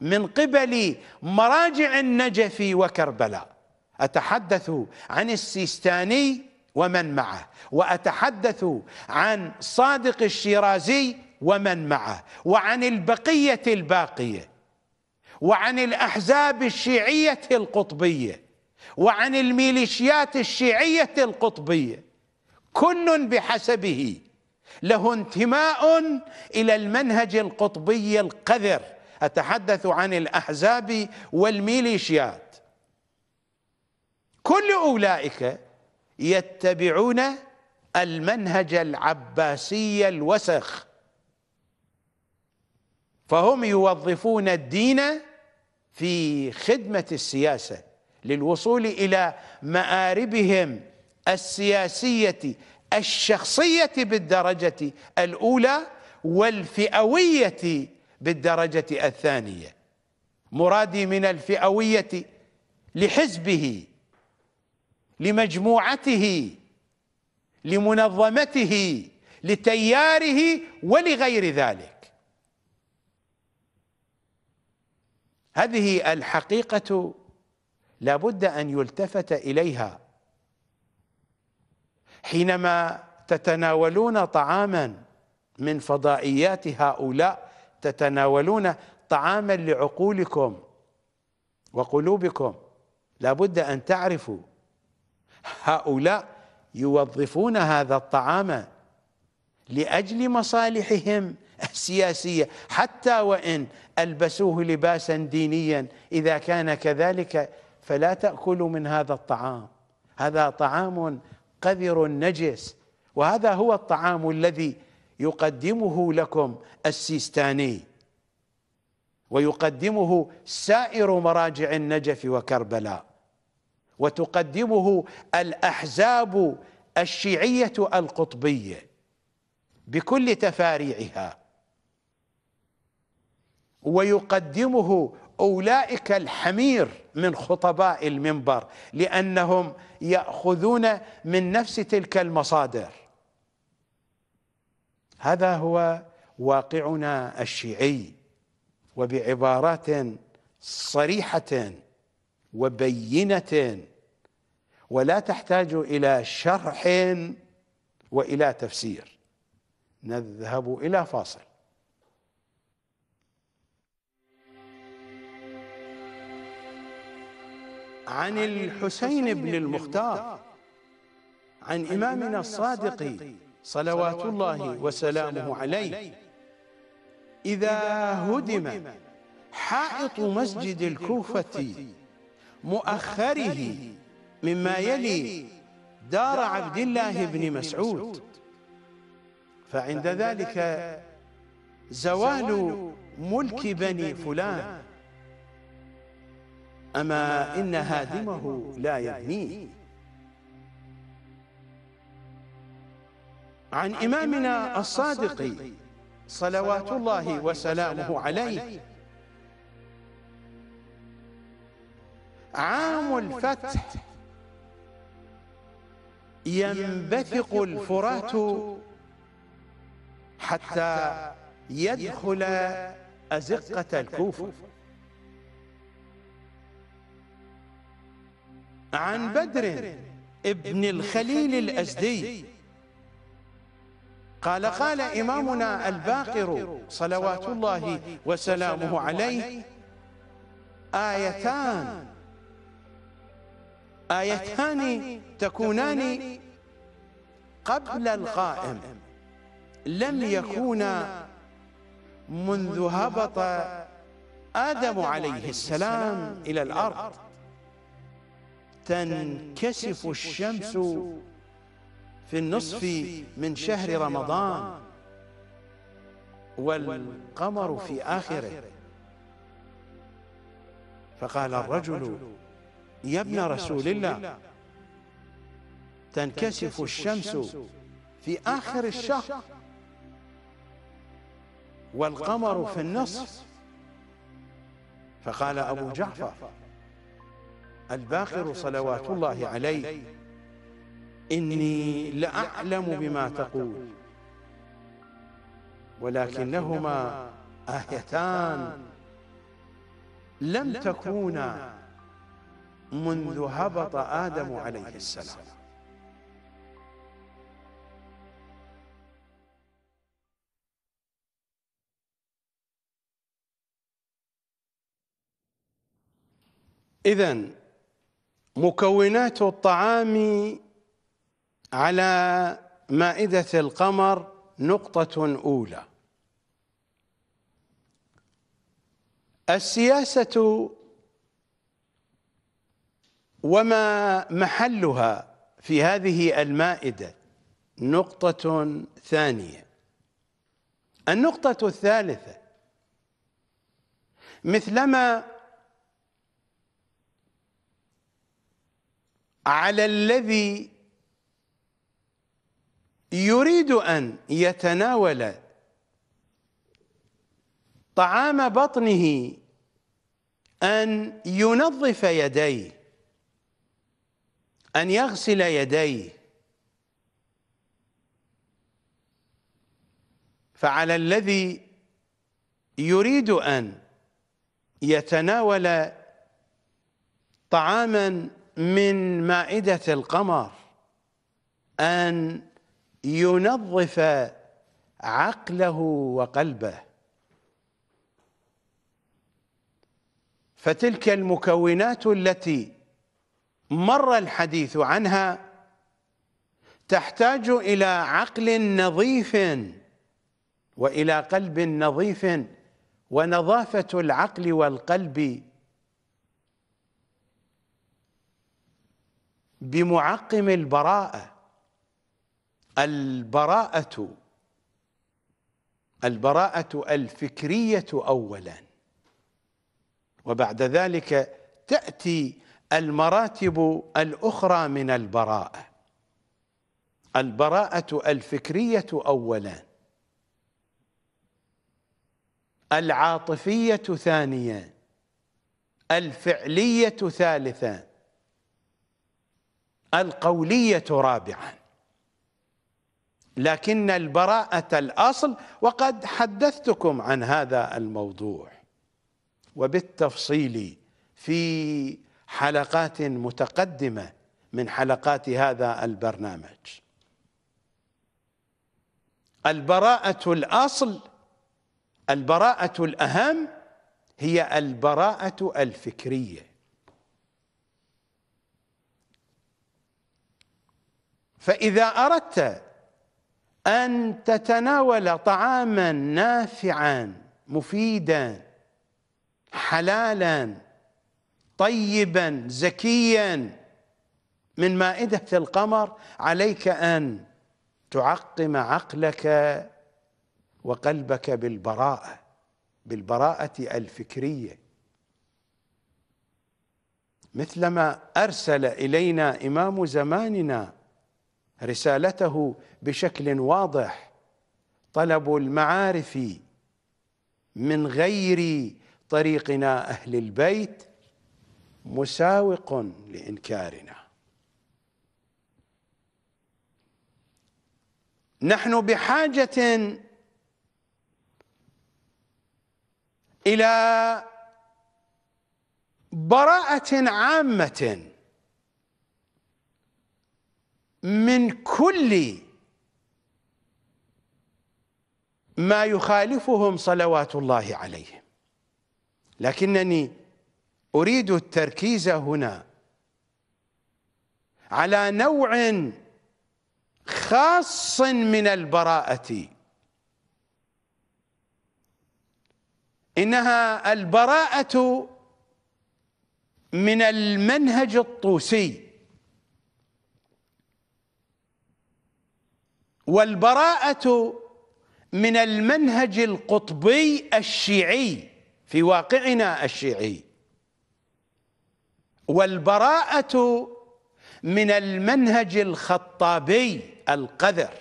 من قبل مراجع النجف وكربلاء أتحدث عن السيستاني ومن معه وأتحدث عن صادق الشيرازي ومن معه وعن البقية الباقية وعن الأحزاب الشيعية القطبية وعن الميليشيات الشيعية القطبية كل بحسبه له انتماء إلى المنهج القطبي القذر أتحدث عن الأحزاب والميليشيات كل أولئك يتبعون المنهج العباسي الوسخ فهم يوظفون الدين في خدمة السياسة للوصول إلى مآربهم السياسية الشخصية بالدرجة الأولى والفئوية بالدرجة الثانية مرادي من الفئوية لحزبه لمجموعته لمنظمته لتياره ولغير ذلك هذه الحقيقة لابد أن يلتفت إليها حينما تتناولون طعاما من فضائيات هؤلاء تتناولون طعاما لعقولكم وقلوبكم لابد أن تعرفوا هؤلاء يوظفون هذا الطعام لأجل مصالحهم السياسية حتى وإن ألبسوه لباسا دينيا إذا كان كذلك فلا تأكلوا من هذا الطعام هذا طعام قذر نجس وهذا هو الطعام الذي يقدمه لكم السيستاني ويقدمه سائر مراجع النجف وكربلاء وتقدمه الأحزاب الشيعية القطبية بكل تفاريعها ويقدمه أولئك الحمير من خطباء المنبر لأنهم يأخذون من نفس تلك المصادر هذا هو واقعنا الشيعي وبعبارات صريحة وبينة ولا تحتاج إلى شرح وإلى تفسير نذهب إلى فاصل عن الحسين بن المختار عن إمامنا الصادق صلوات الله وسلامه عليه إذا هدم حائط مسجد الكوفة مؤخره مما يلي دار عبد الله بن مسعود فعند ذلك زوال ملك بني فلان أما إن هادمه لا يبنيه عن إمامنا الصادق صلوات الله وسلامه عليه عام الفتح ينبثق الفرات حتى يدخل أزقة الكوفة عن بدر ابن الخليل الأزدي قال قال إمامنا الباقر صلوات الله وسلامه عليه آيتان آيتان تكونان قبل القائم لم يكونا منذ هبط آدم عليه السلام إلى الأرض تنكسف الشمس في النصف من شهر رمضان والقمر في آخره فقال الرجل يا ابن رسول الله تنكسف الشمس في آخر الشهر والقمر في النصف فقال أبو جعفر الباقر صلوات الله عليه إني لأعلم بما تقول ولكنهما آيتان لم تكونا منذ هبط آدم عليه السلام إذا مكونات الطعام على مائدة القمر نقطة أولى السياسة وما محلها في هذه المائدة نقطة ثانية النقطة الثالثة مثلما على الذي يريد أن يتناول طعام بطنه أن ينظف يديه أن يغسل يديه فعلى الذي يريد أن يتناول طعاما من مائدة القمر أن ينظف عقله وقلبه فتلك المكونات التي مر الحديث عنها تحتاج إلى عقل نظيف وإلى قلب نظيف ونظافة العقل والقلب بمعقم البراءة البراءة البراءة الفكرية أولا وبعد ذلك تأتي المراتب الأخرى من البراءة البراءة الفكرية أولا العاطفية ثانيا الفعلية ثالثا القولية رابعا لكن البراءة الأصل وقد حدثتكم عن هذا الموضوع وبالتفصيل في حلقات متقدمة من حلقات هذا البرنامج البراءة الأصل البراءة الأهم هي البراءة الفكرية فإذا أردت أن تتناول طعاما نافعا مفيدا حلالا طيبا زكيا من مائدة القمر عليك أن تعقم عقلك وقلبك بالبراءة بالبراءة الفكرية مثلما أرسل إلينا إمام زماننا رسالته بشكل واضح طلب المعارف من غير طريقنا أهل البيت مساوق لإنكارنا نحن بحاجة إلى براءة عامة من كل ما يخالفهم صلوات الله عليهم لكنني أريد التركيز هنا على نوع خاص من البراءة إنها البراءة من المنهج الطوسي والبراءة من المنهج القطبي الشيعي في واقعنا الشيعي والبراءه من المنهج الخطابي القذر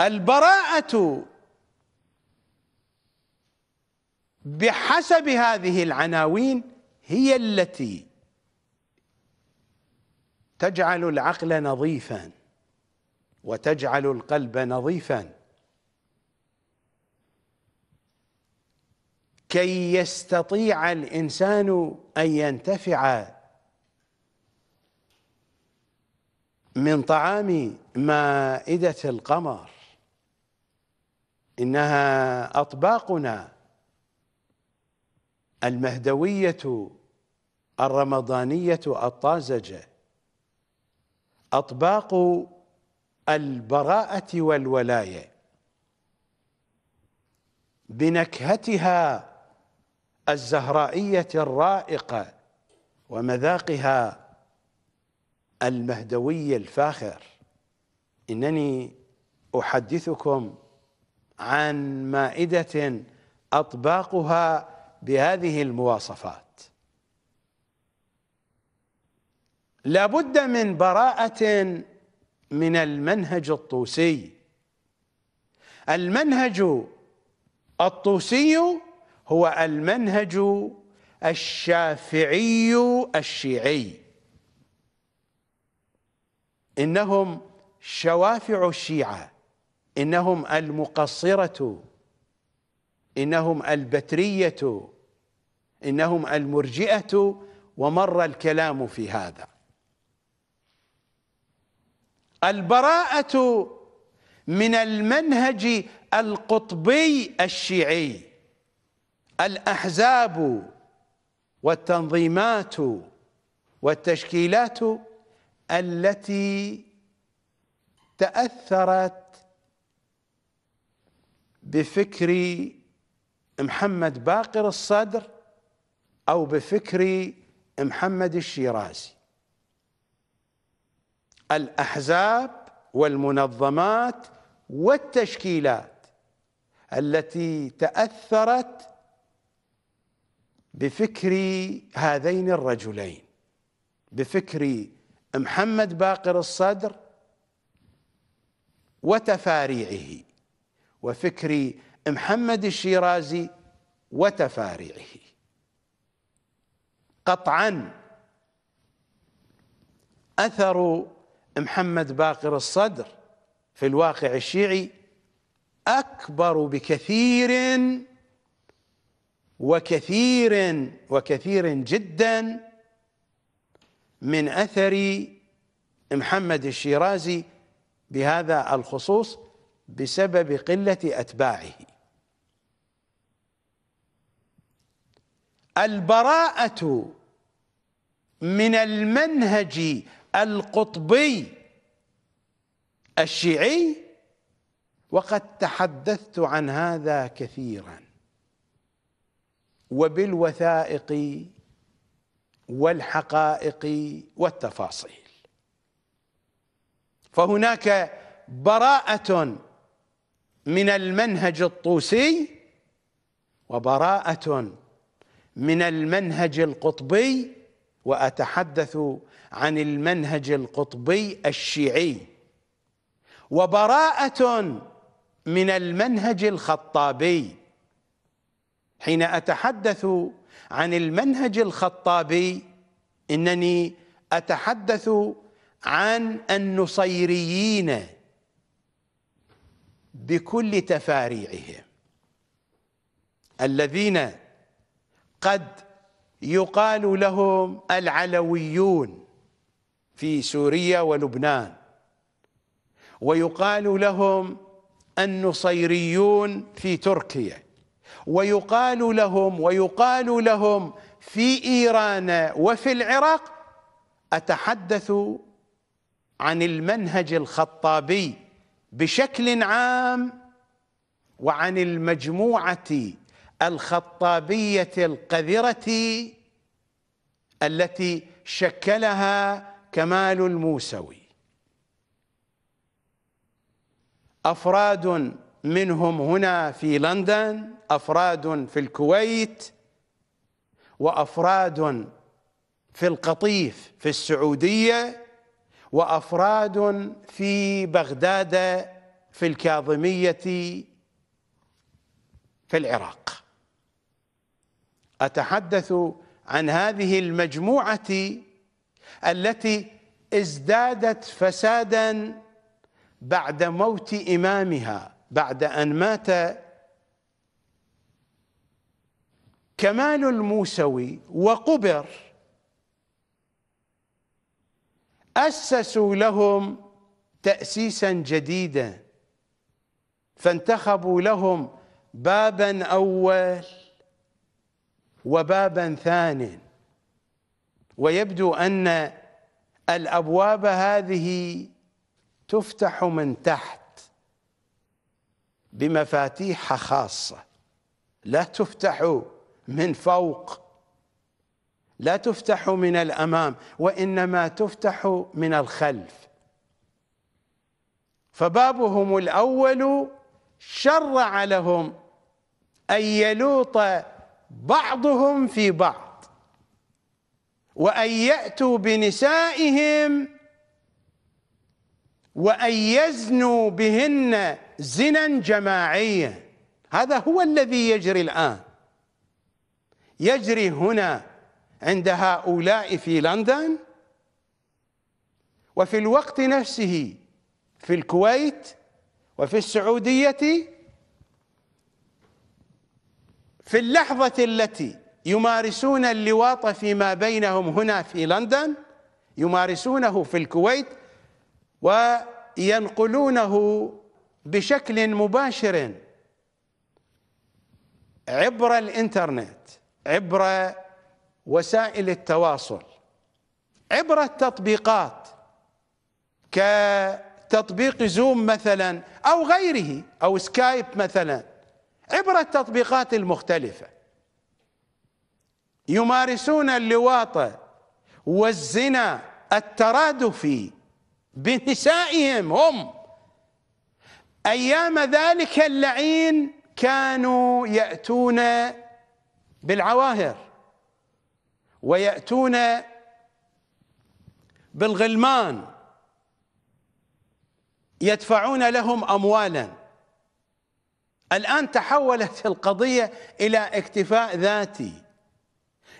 البراءه بحسب هذه العناوين هي التي تجعل العقل نظيفا وتجعل القلب نظيفا كي يستطيع الإنسان أن ينتفع من طعام مائدة القمر إنها أطباقنا المهدوية الرمضانية الطازجة أطباق البراءة والولاية بنكهتها الزهرائية الرائقة ومذاقها المهدوي الفاخر إنني أحدثكم عن مائدة أطباقها بهذه المواصفات لابد من براءة من المنهج الطوسي المنهج الطوسي هو المنهج الشافعي الشيعي إنهم شوافع الشيعة إنهم المقصرة إنهم البترية إنهم المرجئة ومر الكلام في هذا البراءة من المنهج القطبي الشيعي الأحزاب والتنظيمات والتشكيلات التي تأثرت بفكر محمد باقر الصدر أو بفكر محمد الشيرازي الأحزاب والمنظمات والتشكيلات التي تأثرت بفكر هذين الرجلين بفكر محمد باقر الصدر وتفاريعه وفكر محمد الشيرازي وتفاريعه قطعا اثر محمد باقر الصدر في الواقع الشيعي اكبر بكثير وكثير وكثير جدا من أثر محمد الشيرازي بهذا الخصوص بسبب قلة أتباعه البراءة من المنهج القطبي الشيعي وقد تحدثت عن هذا كثيرا وبالوثائق والحقائق والتفاصيل فهناك براءة من المنهج الطوسي وبراءة من المنهج القطبي وأتحدث عن المنهج القطبي الشيعي وبراءة من المنهج الخطابي حين اتحدث عن المنهج الخطابي انني اتحدث عن النصيريين بكل تفاريعهم الذين قد يقال لهم العلويون في سوريا ولبنان ويقال لهم النصيريون في تركيا ويقال لهم ويقال لهم في ايران وفي العراق اتحدث عن المنهج الخطابي بشكل عام وعن المجموعه الخطابيه القذره التي شكلها كمال الموسوي افراد منهم هنا في لندن أفراد في الكويت وأفراد في القطيف في السعودية وأفراد في بغداد في الكاظمية في العراق أتحدث عن هذه المجموعة التي ازدادت فسادا بعد موت إمامها بعد أن مات كمال الموسوي وقبر أسسوا لهم تأسيسا جديدا فانتخبوا لهم بابا أول وبابا ثان ويبدو أن الأبواب هذه تفتح من تحت بمفاتيح خاصة لا تفتح من فوق لا تفتح من الامام وانما تفتح من الخلف فبابهم الاول شرع لهم ان يلوط بعضهم في بعض وان ياتوا بنسائهم وان يزنوا بهن زنا جماعيا هذا هو الذي يجري الان يجري هنا عند هؤلاء في لندن وفي الوقت نفسه في الكويت وفي السعودية في اللحظة التي يمارسون اللواط فيما بينهم هنا في لندن يمارسونه في الكويت وينقلونه بشكل مباشر عبر الانترنت عبر وسائل التواصل عبر التطبيقات كتطبيق زوم مثلا او غيره او سكايب مثلا عبر التطبيقات المختلفه يمارسون اللواطه والزنا الترادفي بنسائهم هم ايام ذلك اللعين كانوا ياتون بالعواهر ويأتون بالغلمان يدفعون لهم أموالا الآن تحولت القضية إلى اكتفاء ذاتي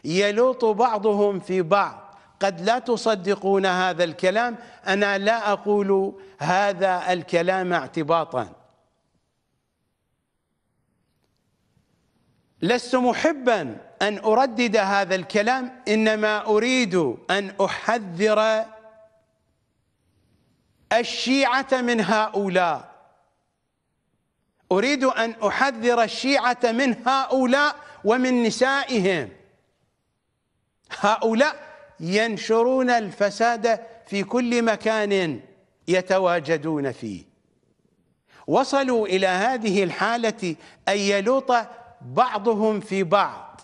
يلوط بعضهم في بعض قد لا تصدقون هذا الكلام أنا لا أقول هذا الكلام اعتباطاً لست محبا أن أردد هذا الكلام إنما أريد أن أحذر الشيعة من هؤلاء أريد أن أحذر الشيعة من هؤلاء ومن نسائهم هؤلاء ينشرون الفساد في كل مكان يتواجدون فيه وصلوا إلى هذه الحالة أن يلوط بعضهم في بعض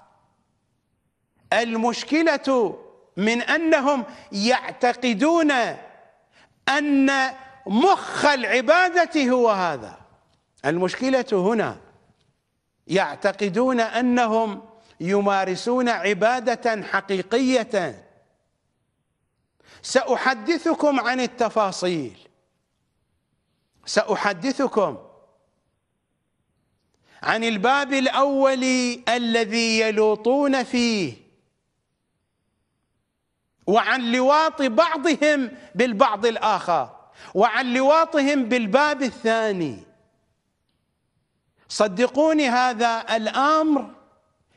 المشكله من انهم يعتقدون ان مخ العباده هو هذا المشكله هنا يعتقدون انهم يمارسون عباده حقيقيه ساحدثكم عن التفاصيل ساحدثكم عن الباب الاول الذي يلوطون فيه وعن لواط بعضهم بالبعض الاخر وعن لواطهم بالباب الثاني صدقوني هذا الامر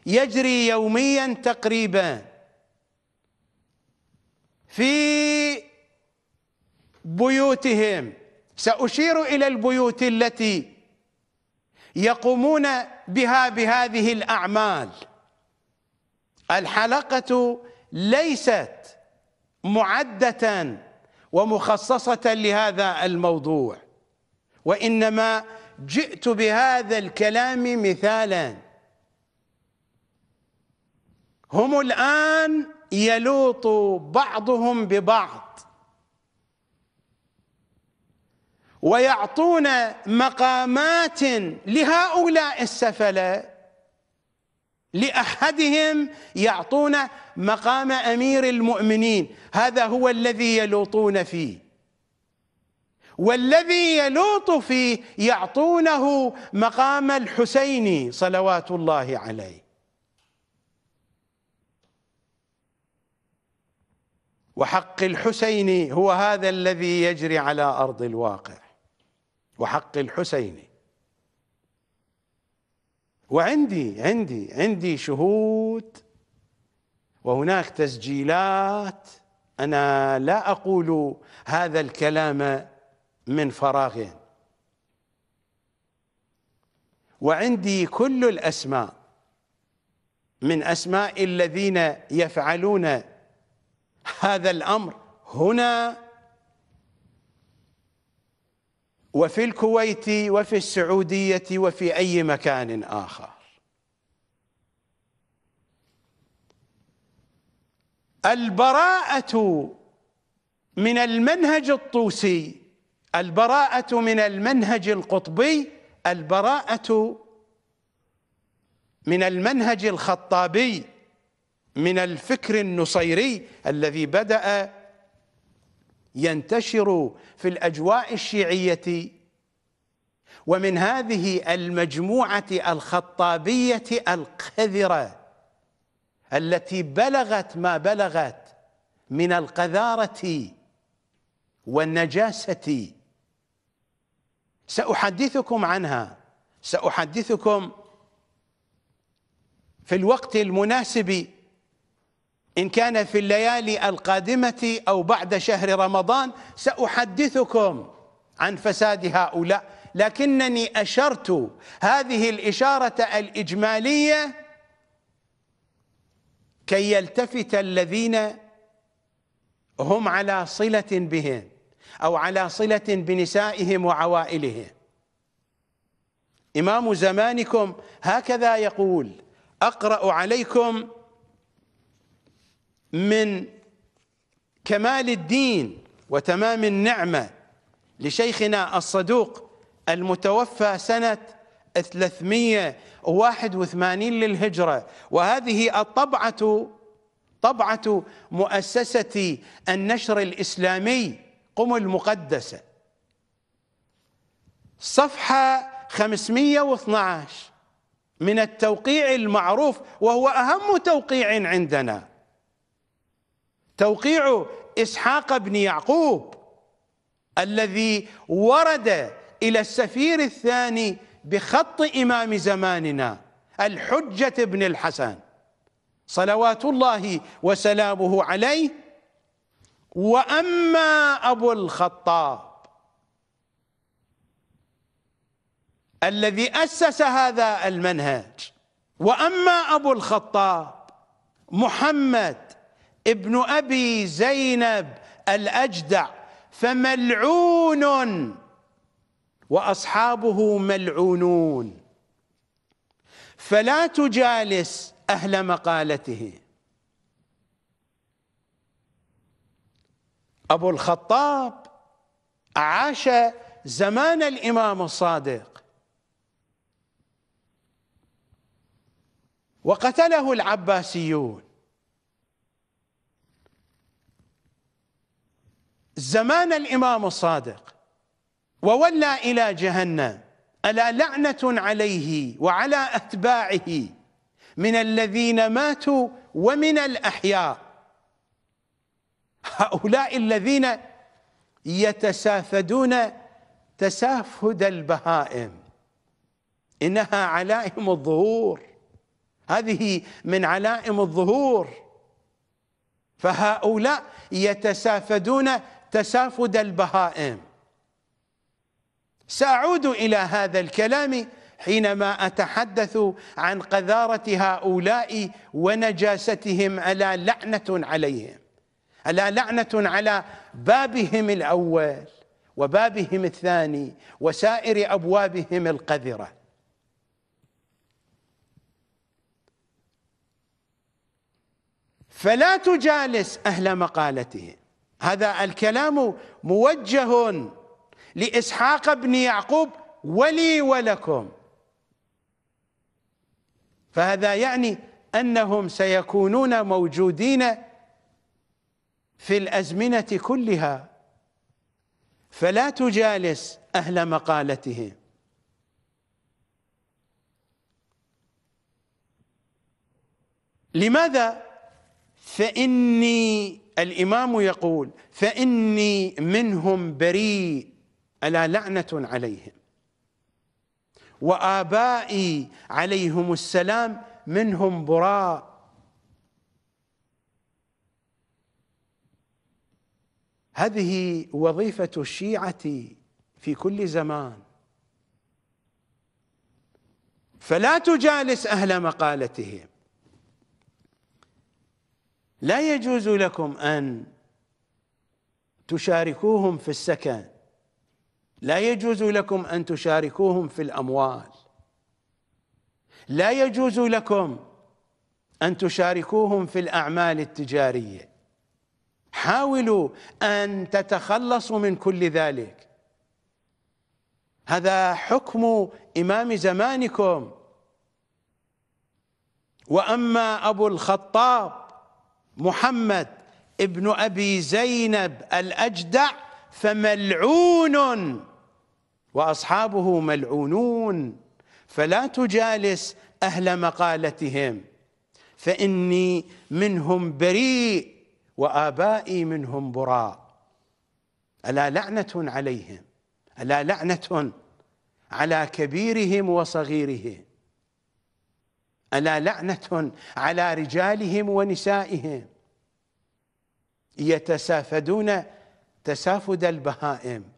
يجري يوميا تقريبا في بيوتهم ساشير الى البيوت التي يقومون بها بهذه الأعمال الحلقة ليست معدة ومخصصة لهذا الموضوع وإنما جئت بهذا الكلام مثالا هم الآن يلوط بعضهم ببعض ويعطون مقامات لهؤلاء السفله لاحدهم يعطون مقام امير المؤمنين هذا هو الذي يلوطون فيه والذي يلوط فيه يعطونه مقام الحسين صلوات الله عليه وحق الحسين هو هذا الذي يجري على ارض الواقع وحق الحسين وعندي عندي عندي شهود وهناك تسجيلات أنا لا أقول هذا الكلام من فراغ وعندي كل الأسماء من أسماء الذين يفعلون هذا الأمر هنا وفي الكويت وفي السعودية وفي أي مكان آخر البراءة من المنهج الطوسي البراءة من المنهج القطبي البراءة من المنهج الخطابي من الفكر النصيري الذي بدأ ينتشر في الاجواء الشيعيه ومن هذه المجموعه الخطابيه القذره التي بلغت ما بلغت من القذاره والنجاسه ساحدثكم عنها ساحدثكم في الوقت المناسب إن كان في الليالي القادمة أو بعد شهر رمضان سأحدثكم عن فساد هؤلاء لكنني أشرت هذه الإشارة الإجمالية كي يلتفت الذين هم على صلة بهم أو على صلة بنسائهم وعوائلهم إمام زمانكم هكذا يقول أقرأ عليكم من كمال الدين وتمام النعمة لشيخنا الصدوق المتوفى سنة 381 للهجرة وهذه الطبعة طبعة مؤسسة النشر الإسلامي قم المقدسة صفحة 512 من التوقيع المعروف وهو أهم توقيع عندنا توقيع إسحاق بن يعقوب الذي ورد إلى السفير الثاني بخط إمام زماننا الحجة بن الحسن صلوات الله وسلامه عليه وأما أبو الخطاب الذي أسس هذا المنهج وأما أبو الخطاب محمد ابن أبي زينب الأجدع فملعون وأصحابه ملعونون فلا تجالس أهل مقالته أبو الخطاب عاش زمان الإمام الصادق وقتله العباسيون زمان الإمام الصادق وولى إلى جهنم ألا لعنة عليه وعلى أتباعه من الذين ماتوا ومن الأحياء هؤلاء الذين يتسافدون تسافد البهائم إنها علائم الظهور هذه من علائم الظهور فهؤلاء يتسافدون تسافد البهائم سأعود إلى هذا الكلام حينما أتحدث عن قذارة هؤلاء ونجاستهم ألا لعنة عليهم ألا لعنة على بابهم الأول وبابهم الثاني وسائر أبوابهم القذرة فلا تجالس أهل مقالتهم هذا الكلام موجه لإسحاق بن يعقوب ولي ولكم فهذا يعني أنهم سيكونون موجودين في الأزمنة كلها فلا تجالس أهل مقالتهم لماذا؟ فإني الإمام يقول فإني منهم بريء ألا لعنة عليهم وآبائي عليهم السلام منهم براء هذه وظيفة الشيعة في كل زمان فلا تجالس أهل مقالتهم لا يجوز لكم أن تشاركوهم في السكن لا يجوز لكم أن تشاركوهم في الأموال لا يجوز لكم أن تشاركوهم في الأعمال التجارية حاولوا أن تتخلصوا من كل ذلك هذا حكم إمام زمانكم وأما أبو الخطاب محمد ابن أبي زينب الأجدع فملعون وأصحابه ملعونون فلا تجالس أهل مقالتهم فإني منهم بريء وآبائي منهم براء ألا لعنة عليهم ألا لعنة على كبيرهم وصغيرهم ألا لعنة على رجالهم ونسائهم يتسافدون تسافد البهائم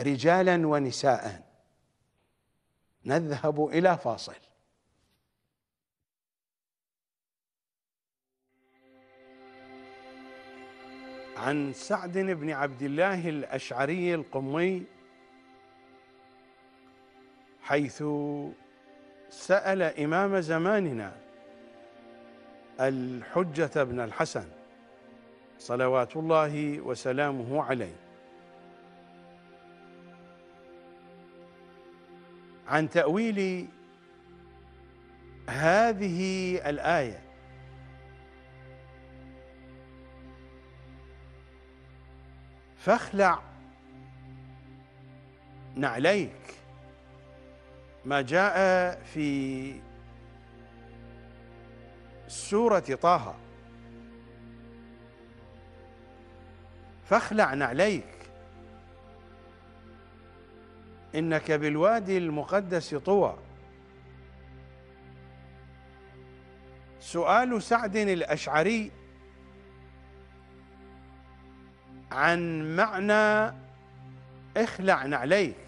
رجالا ونساء نذهب إلى فاصل عن سعد بن عبد الله الأشعري القمي حيث سأل إمام زماننا الحجة بن الحسن صلوات الله وسلامه عليه عن تأويل هذه الآية فاخلع نعليك ما جاء في سورة طه فاخلع نعليك إنك بالوادي المقدس طوى سؤال سعد الأشعري عن معنى اخلع نعليك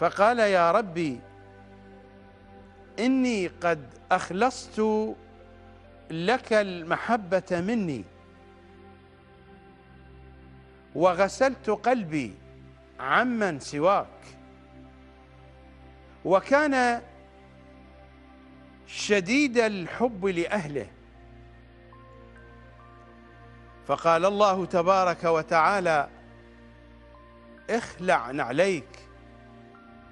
فقال يا ربي إني قد أخلصت لك المحبة مني وغسلت قلبي عمن سواك وكان شديد الحب لأهله فقال الله تبارك وتعالى اخلع نعليك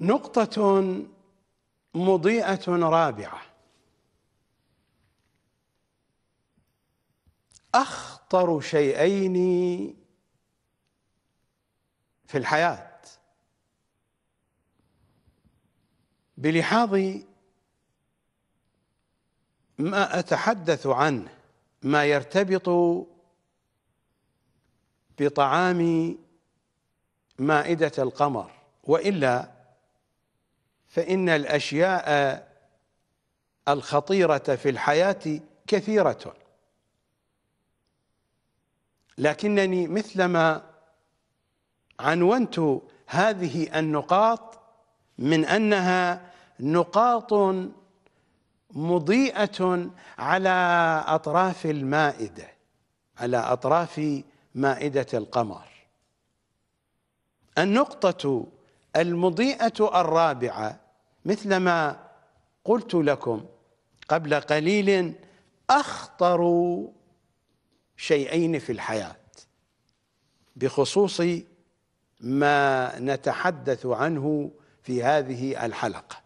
نقطة مضيئة رابعة أخطر شيئين في الحياة بلحاظ ما أتحدث عنه ما يرتبط بطعام مائدة القمر وإلا فإن الأشياء الخطيرة في الحياة كثيرة لكنني مثلما عنونت هذه النقاط من أنها نقاط مضيئة على أطراف المائدة على أطراف مائدة القمر النقطة المضيئة الرابعة مثلما قلت لكم قبل قليل أخطر شيئين في الحياة بخصوص ما نتحدث عنه في هذه الحلقة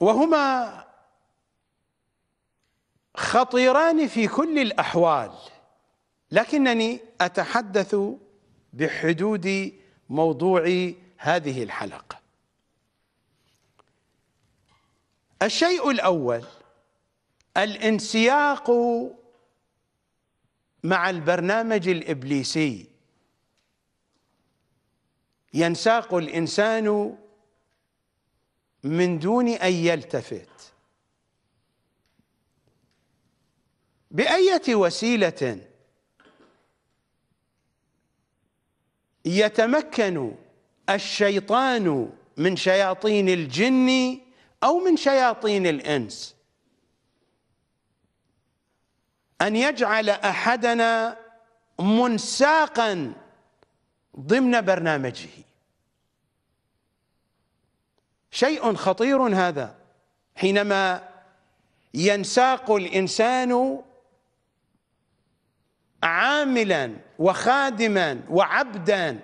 وهما خطيران في كل الأحوال لكنني اتحدث بحدود موضوع هذه الحلقه الشيء الاول الانسياق مع البرنامج الابليسي ينساق الانسان من دون ان يلتفت بايه وسيله يتمكن الشيطان من شياطين الجن أو من شياطين الإنس أن يجعل أحدنا منساقا ضمن برنامجه شيء خطير هذا حينما ينساق الإنسان عاملا وخادما وعبدا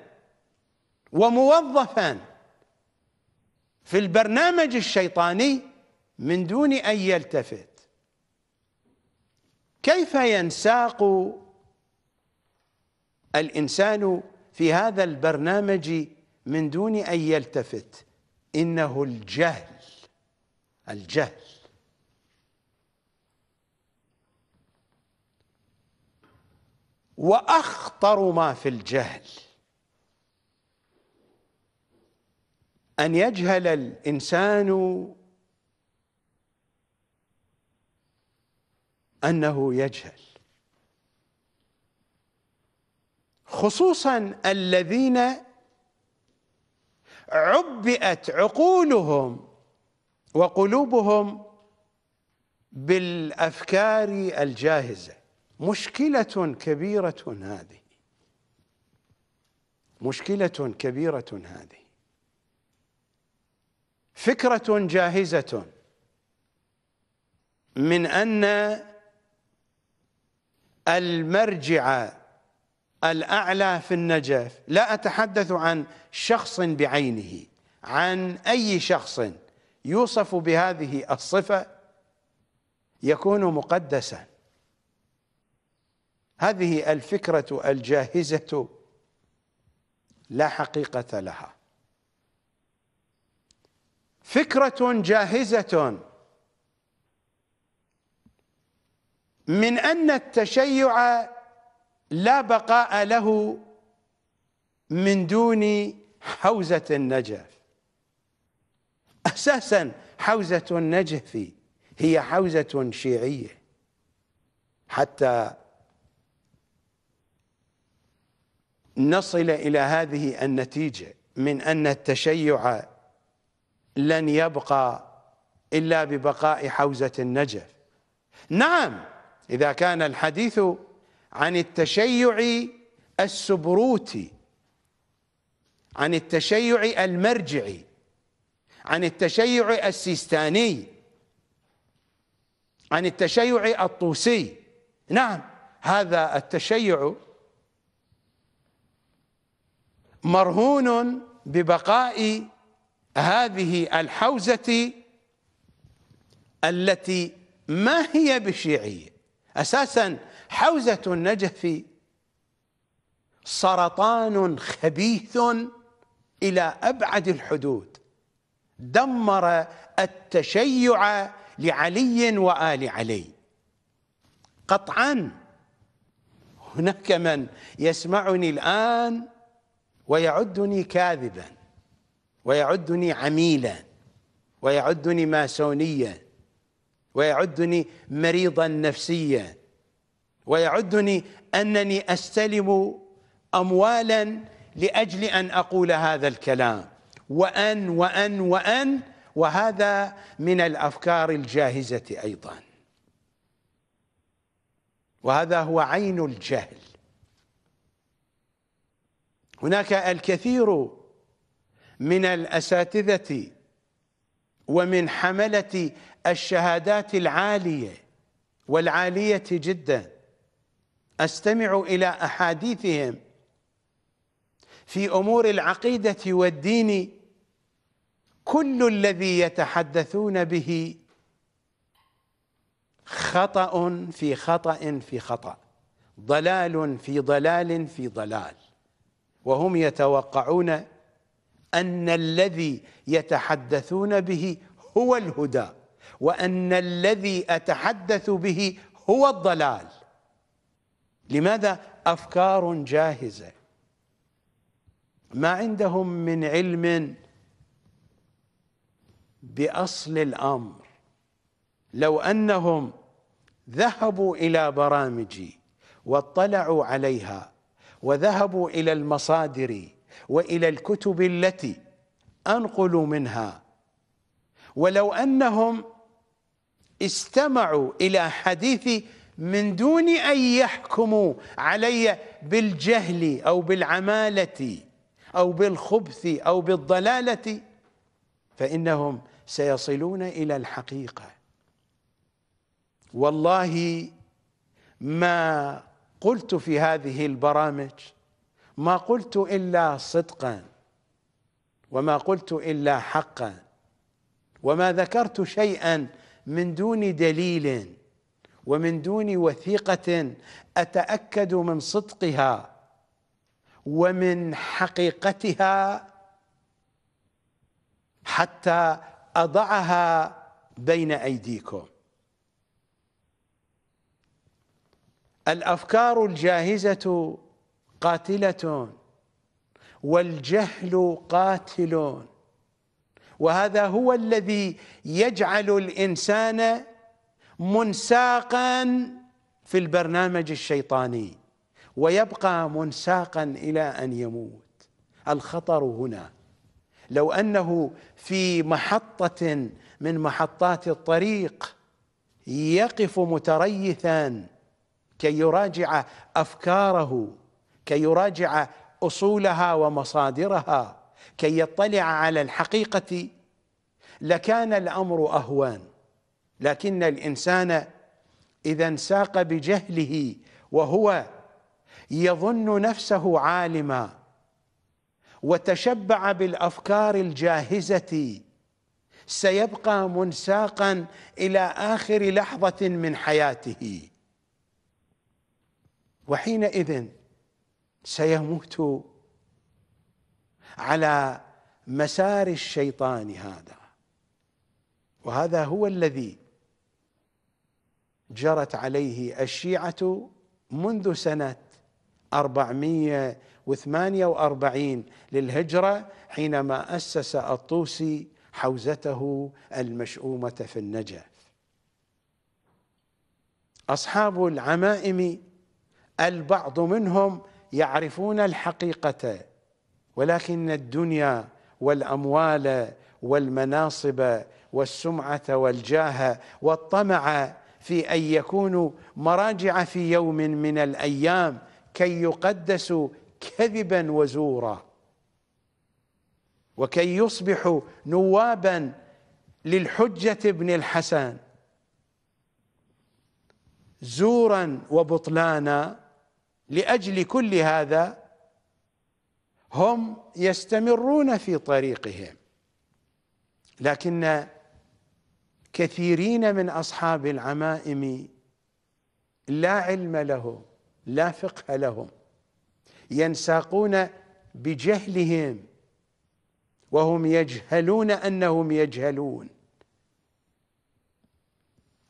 وموظفا في البرنامج الشيطاني من دون ان يلتفت كيف ينساق الانسان في هذا البرنامج من دون ان يلتفت انه الجهل الجهل واخطر ما في الجهل ان يجهل الانسان انه يجهل خصوصا الذين عبئت عقولهم وقلوبهم بالافكار الجاهزه مشكلة كبيرة هذه مشكلة كبيرة هذه فكرة جاهزة من أن المرجع الأعلى في النجف لا أتحدث عن شخص بعينه عن أي شخص يوصف بهذه الصفة يكون مقدساً هذه الفكرة الجاهزة لا حقيقة لها فكرة جاهزة من أن التشيع لا بقاء له من دون حوزة النجف أساسا حوزة النجف هي حوزة شيعية حتى نصل إلى هذه النتيجة من أن التشيع لن يبقى إلا ببقاء حوزة النجف نعم إذا كان الحديث عن التشيع السبروتي عن التشيع المرجعي عن التشيع السيستاني عن التشيع الطوسي نعم هذا التشيع مرهون ببقاء هذه الحوزة التي ما هي بشيعيه أساسا حوزة النجف سرطان خبيث إلى أبعد الحدود دمر التشيع لعلي وآل علي قطعا هناك من يسمعني الآن ويعدني كاذبا ويعدني عميلا ويعدني ماسونيا ويعدني مريضا نفسيا ويعدني انني استلم اموالا لاجل ان اقول هذا الكلام وان وان وان وهذا من الافكار الجاهزه ايضا وهذا هو عين الجهل هناك الكثير من الأساتذة ومن حملة الشهادات العالية والعالية جدا أستمع إلى أحاديثهم في أمور العقيدة والدين كل الذي يتحدثون به خطأ في خطأ في خطأ ضلال في ضلال في ضلال وهم يتوقعون أن الذي يتحدثون به هو الهدى وأن الذي أتحدث به هو الضلال لماذا أفكار جاهزة ما عندهم من علم بأصل الأمر لو أنهم ذهبوا إلى برامجي واطلعوا عليها وذهبوا إلى المصادر وإلى الكتب التي أنقلوا منها ولو أنهم استمعوا إلى حديثي من دون أن يحكموا علي بالجهل أو بالعمالة أو بالخبث أو بالضلالة فإنهم سيصلون إلى الحقيقة والله ما قلت في هذه البرامج ما قلت الا صدقا وما قلت الا حقا وما ذكرت شيئا من دون دليل ومن دون وثيقه اتاكد من صدقها ومن حقيقتها حتى اضعها بين ايديكم الأفكار الجاهزة قاتلة والجهل قاتل وهذا هو الذي يجعل الإنسان منساقا في البرنامج الشيطاني ويبقى منساقا إلى أن يموت الخطر هنا لو أنه في محطة من محطات الطريق يقف متريثاً كي يراجع افكاره كي يراجع اصولها ومصادرها كي يطلع على الحقيقه لكان الامر اهوان لكن الانسان اذا انساق بجهله وهو يظن نفسه عالما وتشبع بالافكار الجاهزه سيبقى منساقا الى اخر لحظه من حياته وحينئذ سيموت على مسار الشيطان هذا وهذا هو الذي جرت عليه الشيعة منذ سنة 448 للهجرة حينما أسس الطوسي حوزته المشؤومة في النجف أصحاب العمائم البعض منهم يعرفون الحقيقه ولكن الدنيا والاموال والمناصب والسمعه والجاه والطمع في ان يكونوا مراجع في يوم من الايام كي يقدسوا كذبا وزورا وكي يصبحوا نوابا للحجه ابن الحسن زورا وبطلانا لاجل كل هذا هم يستمرون في طريقهم لكن كثيرين من اصحاب العمائم لا علم لهم لا فقه لهم ينساقون بجهلهم وهم يجهلون انهم يجهلون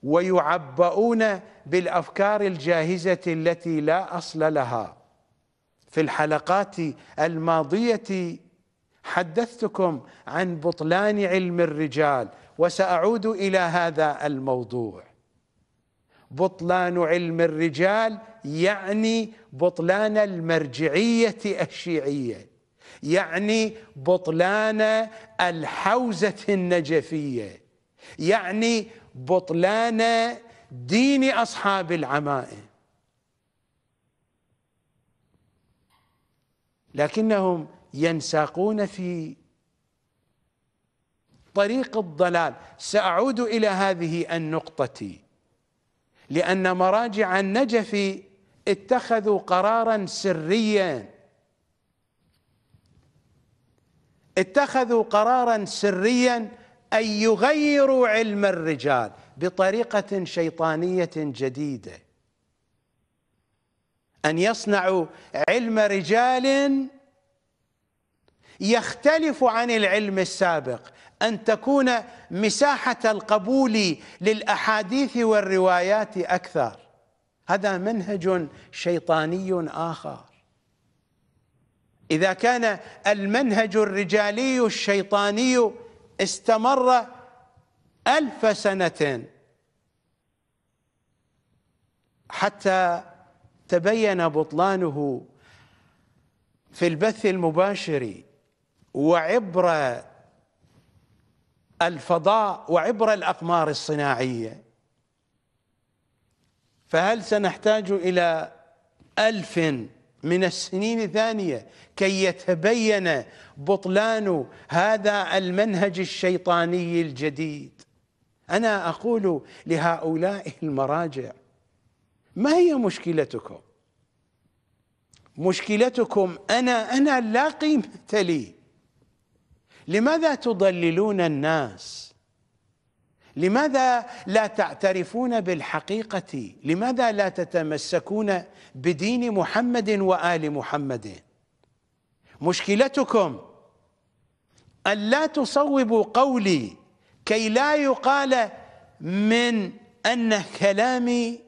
ويعبؤون بالافكار الجاهزه التي لا اصل لها في الحلقات الماضيه حدثتكم عن بطلان علم الرجال وساعود الى هذا الموضوع بطلان علم الرجال يعني بطلان المرجعيه الشيعيه يعني بطلان الحوزه النجفيه يعني بطلان دين أصحاب العمائم لكنهم ينساقون في طريق الضلال سأعود إلى هذه النقطة لأن مراجع النجف اتخذوا قرارا سريا اتخذوا قرارا سريا أن يغيروا علم الرجال بطريقة شيطانية جديدة أن يصنعوا علم رجال يختلف عن العلم السابق أن تكون مساحة القبول للأحاديث والروايات أكثر هذا منهج شيطاني آخر إذا كان المنهج الرجالي الشيطاني استمر ألف سنة حتى تبين بطلانه في البث المباشر وعبر الفضاء وعبر الأقمار الصناعية فهل سنحتاج إلى ألف من السنين ثانية كي يتبين بطلان هذا المنهج الشيطاني الجديد انا اقول لهؤلاء المراجع ما هي مشكلتكم مشكلتكم انا انا لا قيمه لي لماذا تضللون الناس لماذا لا تعترفون بالحقيقه لماذا لا تتمسكون بدين محمد وال محمد مشكلتكم أن لا تصوبوا قولي كي لا يقال من أن كلامي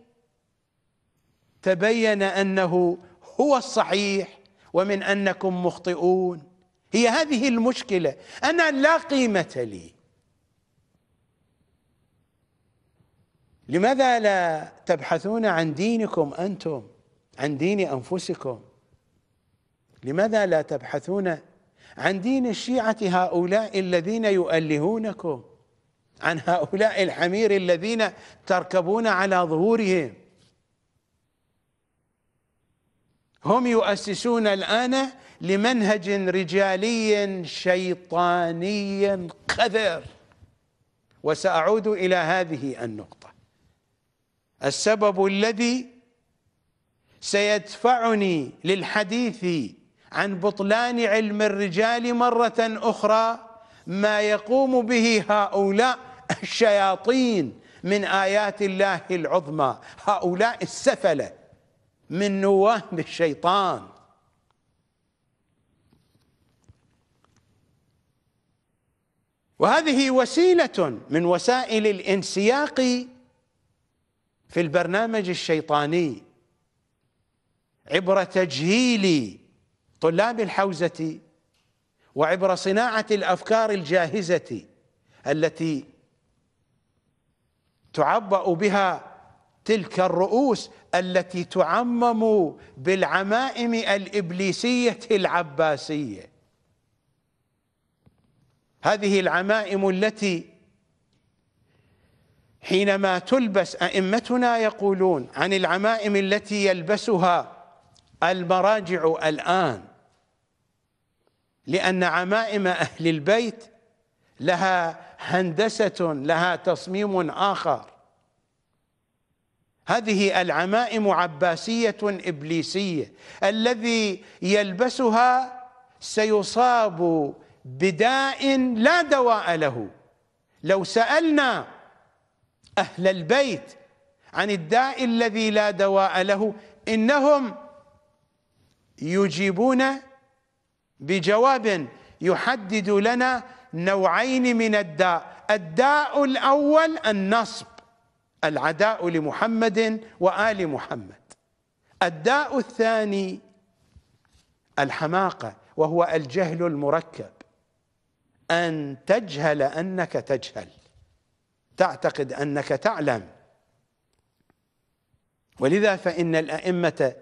تبين أنه هو الصحيح ومن أنكم مخطئون هي هذه المشكلة أنا لا قيمة لي لماذا لا تبحثون عن دينكم أنتم عن دين أنفسكم لماذا لا تبحثون عن دين الشيعة هؤلاء الذين يؤلهونكم عن هؤلاء الحمير الذين تركبون على ظهورهم هم يؤسسون الآن لمنهج رجالي شيطاني قذر وسأعود إلى هذه النقطة السبب الذي سيدفعني للحديث عن بطلان علم الرجال مرة أخرى ما يقوم به هؤلاء الشياطين من آيات الله العظمى هؤلاء السفلة من نواه الشيطان وهذه وسيلة من وسائل الانسياق في البرنامج الشيطاني عبر تجهيل طلاب الحوزة وعبر صناعة الأفكار الجاهزة التي تعبأ بها تلك الرؤوس التي تعمم بالعمائم الإبليسية العباسية هذه العمائم التي حينما تلبس أئمتنا يقولون عن العمائم التي يلبسها المراجع الآن لأن عمائم أهل البيت لها هندسة لها تصميم آخر هذه العمائم عباسية إبليسية الذي يلبسها سيصاب بداء لا دواء له لو سألنا أهل البيت عن الداء الذي لا دواء له إنهم يجيبون بجواب يحدد لنا نوعين من الداء الداء الاول النصب العداء لمحمد وال محمد الداء الثاني الحماقه وهو الجهل المركب ان تجهل انك تجهل تعتقد انك تعلم ولذا فان الائمه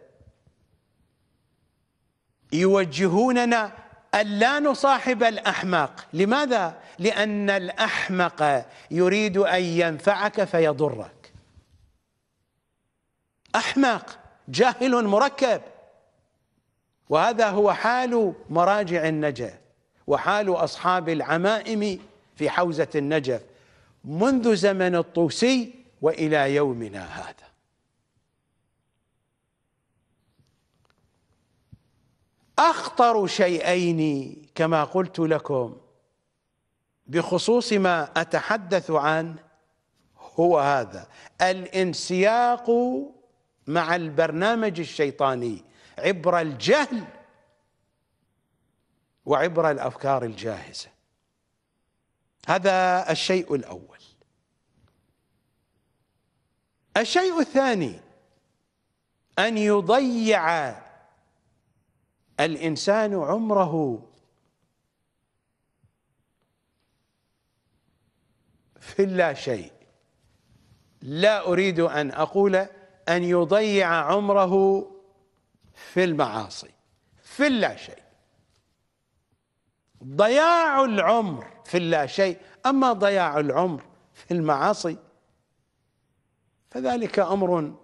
يوجهوننا ألا نصاحب الأحمق لماذا؟ لأن الأحمق يريد أن ينفعك فيضرك أحمق جاهل مركب وهذا هو حال مراجع النجف وحال أصحاب العمائم في حوزة النجف منذ زمن الطوسي وإلى يومنا هذا اخطر شيئين كما قلت لكم بخصوص ما اتحدث عنه هو هذا الانسياق مع البرنامج الشيطاني عبر الجهل وعبر الافكار الجاهزه هذا الشيء الاول الشيء الثاني ان يضيع الإنسان عمره في اللا شيء لا أريد أن أقول أن يضيع عمره في المعاصي في اللا شيء ضياع العمر في اللا شيء أما ضياع العمر في المعاصي فذلك أمر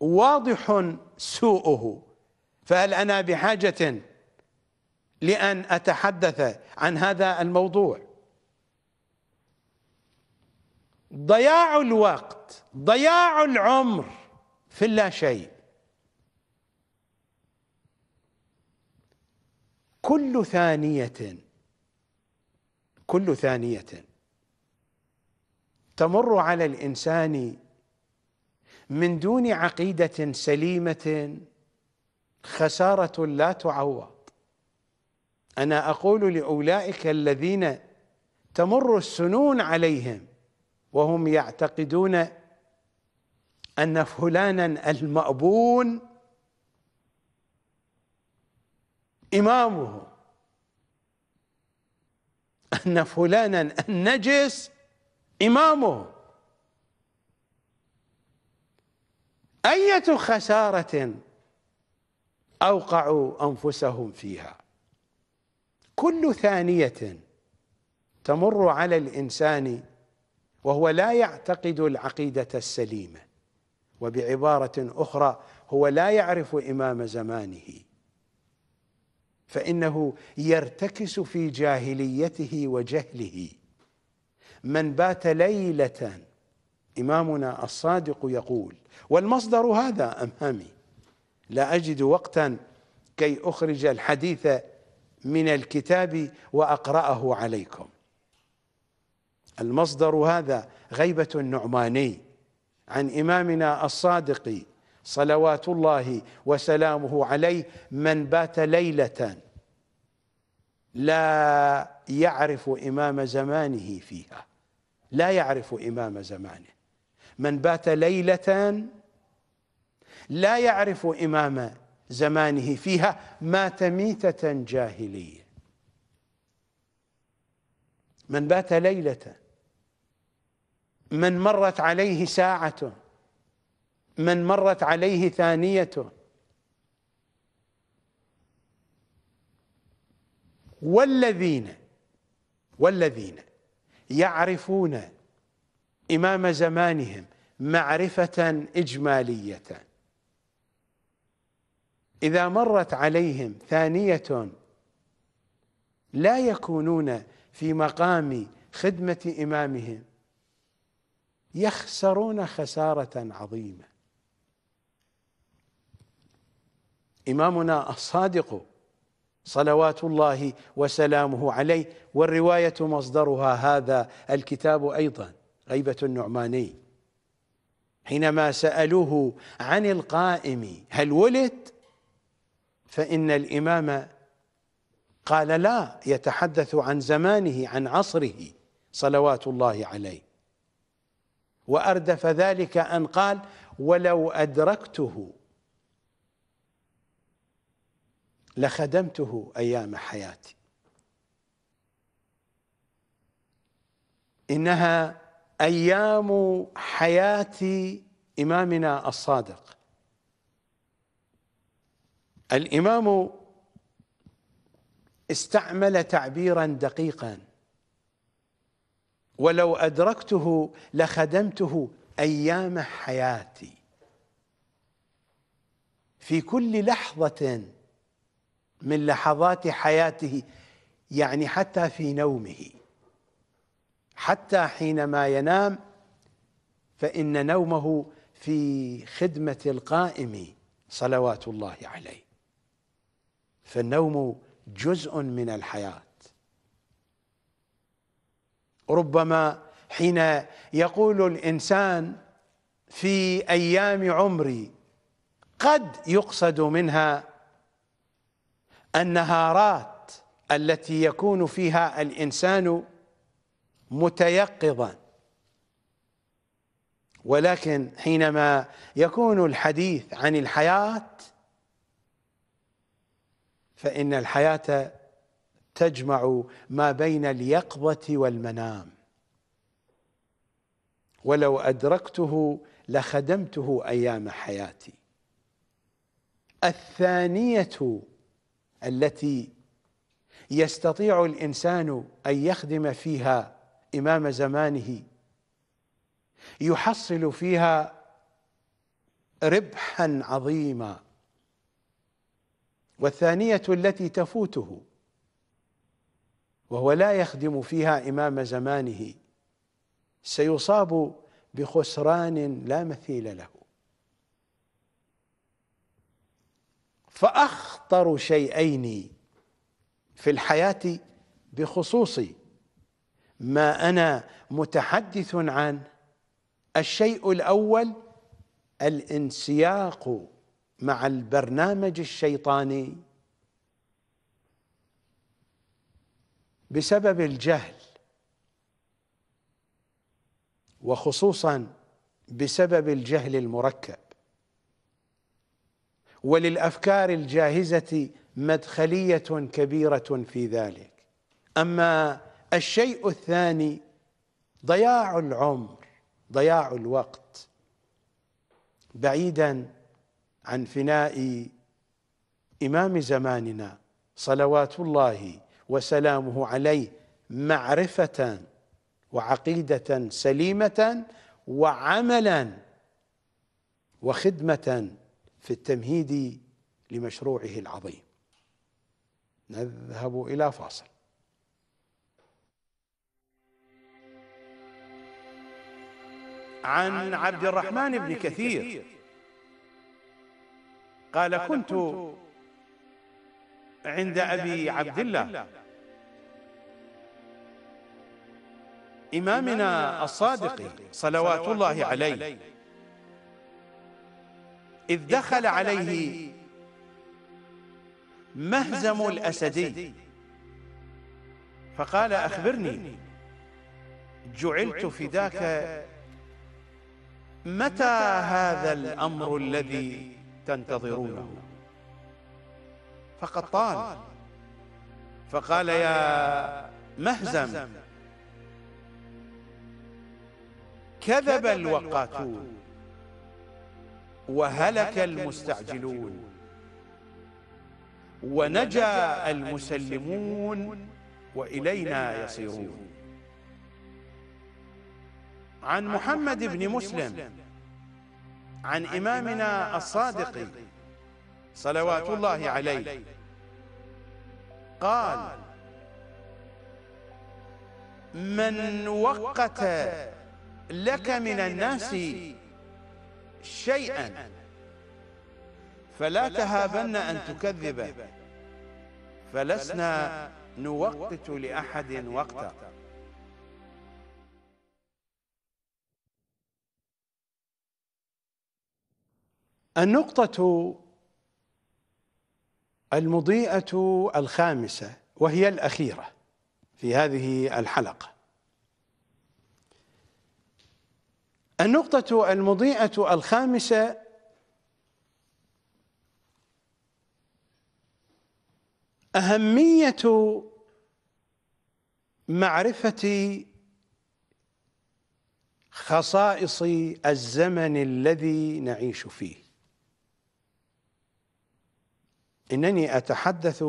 واضح سوءه فهل أنا بحاجة لأن أتحدث عن هذا الموضوع ضياع الوقت ضياع العمر في لا شيء كل ثانية كل ثانية تمر على الإنسان من دون عقيدة سليمة خسارة لا تعوض أنا أقول لأولئك الذين تمر السنون عليهم وهم يعتقدون أن فلانا المأبون إمامه أن فلانا النجس إمامه أية خسارة أوقعوا أنفسهم فيها كل ثانية تمر على الإنسان وهو لا يعتقد العقيدة السليمة وبعبارة أخرى هو لا يعرف إمام زمانه فإنه يرتكس في جاهليته وجهله من بات ليلة إمامنا الصادق يقول والمصدر هذا أمامي لا أجد وقتا كي أخرج الحديث من الكتاب وأقرأه عليكم المصدر هذا غيبة النعماني عن إمامنا الصادق صلوات الله وسلامه عليه من بات ليلة لا يعرف إمام زمانه فيها لا يعرف إمام زمانه من بات ليلة لا يعرف إمام زمانه فيها مات ميتة جاهلية من بات ليلة من مرت عليه ساعة من مرت عليه ثانية والذين والذين يعرفون إمام زمانهم معرفة إجمالية إذا مرت عليهم ثانية لا يكونون في مقام خدمة إمامهم يخسرون خسارة عظيمة إمامنا الصادق صلوات الله وسلامه عليه والرواية مصدرها هذا الكتاب أيضا غيبة النعماني حينما سألوه عن القائم هل ولد؟ فإن الإمام قال لا يتحدث عن زمانه عن عصره صلوات الله عليه وأردف ذلك أن قال ولو أدركته لخدمته أيام حياتي إنها أيام حياة إمامنا الصادق الامام استعمل تعبيرا دقيقا ولو ادركته لخدمته ايام حياتي في كل لحظه من لحظات حياته يعني حتى في نومه حتى حينما ينام فان نومه في خدمه القائم صلوات الله عليه فالنوم جزء من الحياة ربما حين يقول الإنسان في أيام عمري قد يقصد منها النهارات التي يكون فيها الإنسان متيقظا ولكن حينما يكون الحديث عن الحياة فإن الحياة تجمع ما بين اليقظة والمنام ولو أدركته لخدمته أيام حياتي الثانية التي يستطيع الإنسان أن يخدم فيها إمام زمانه يحصل فيها ربحا عظيما والثانية التي تفوته وهو لا يخدم فيها إمام زمانه سيصاب بخسران لا مثيل له فأخطر شيئين في الحياة بخصوص ما أنا متحدث عنه الشيء الأول الانسياق مع البرنامج الشيطاني بسبب الجهل وخصوصا بسبب الجهل المركب وللافكار الجاهزه مدخليه كبيره في ذلك اما الشيء الثاني ضياع العمر ضياع الوقت بعيدا عن فناء إمام زماننا صلوات الله وسلامه عليه معرفة وعقيدة سليمة وعملا وخدمة في التمهيد لمشروعه العظيم نذهب إلى فاصل عن عبد الرحمن بن كثير قال كنت عند أبي عبد الله إمامنا الصادق صلوات الله عليه إذ دخل عليه مهزم الأسدي فقال أخبرني جعلت فداك متى هذا الأمر الذي تنتظرونه فقد طال فقال يا مهزم كذب الوقاتون وهلك المستعجلون ونجا المسلمون وإلينا يصيرون عن محمد بن مسلم عن إمامنا الصادق صلوات الله عليه قال من وقت لك من الناس شيئا فلا تهابن أن تكذبه فلسنا نوقت لأحد وقتا النقطة المضيئة الخامسة وهي الأخيرة في هذه الحلقة النقطة المضيئة الخامسة أهمية معرفة خصائص الزمن الذي نعيش فيه انني اتحدث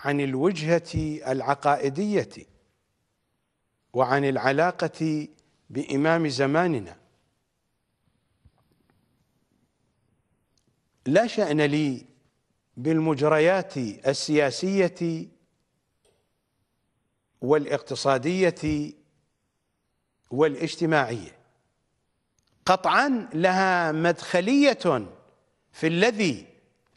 عن الوجهه العقائديه وعن العلاقه بامام زماننا لا شان لي بالمجريات السياسيه والاقتصاديه والاجتماعيه قطعا لها مدخليه في الذي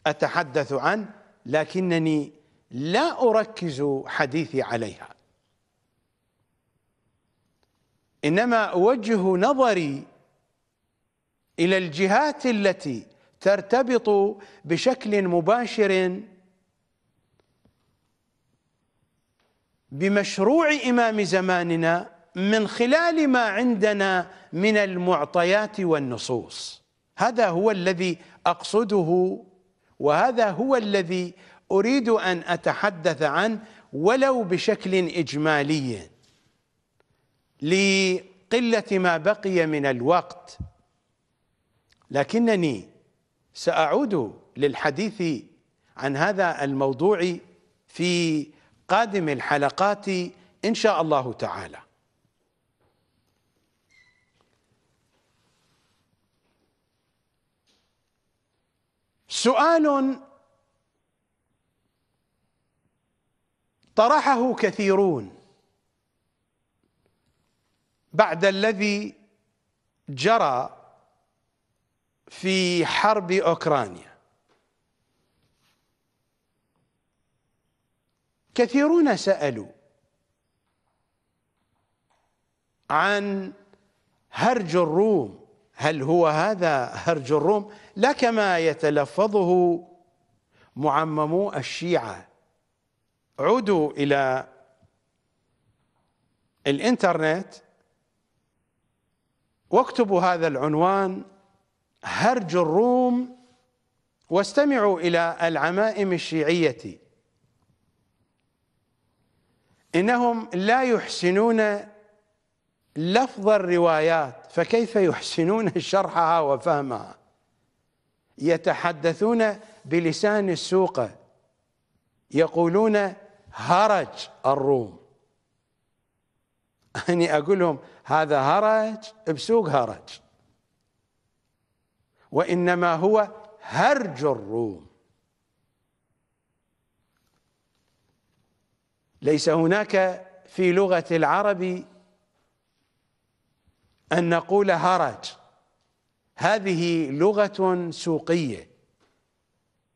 أتحدث عنه لكنني لا أركز حديثي عليها إنما أوجه نظري إلى الجهات التي ترتبط بشكل مباشر بمشروع إمام زماننا من خلال ما عندنا من المعطيات والنصوص هذا هو الذي اقصده وهذا هو الذي اريد ان اتحدث عنه ولو بشكل اجمالي لقله ما بقي من الوقت لكنني ساعود للحديث عن هذا الموضوع في قادم الحلقات ان شاء الله تعالى سؤال طرحه كثيرون بعد الذي جرى في حرب اوكرانيا كثيرون سالوا عن هرج الروم هل هو هذا هرج الروم لا كما يتلفظه معممو الشيعة عودوا إلى الإنترنت واكتبوا هذا العنوان هرج الروم واستمعوا إلى العمائم الشيعية إنهم لا يحسنون لفظ الروايات فكيف يحسنون شرحها وفهمها يتحدثون بلسان السوقة يقولون هرج الروم أني أقول لهم هذا هرج بسوق هرج وإنما هو هرج الروم ليس هناك في لغة العرب أن نقول هرج هذه لغة سوقية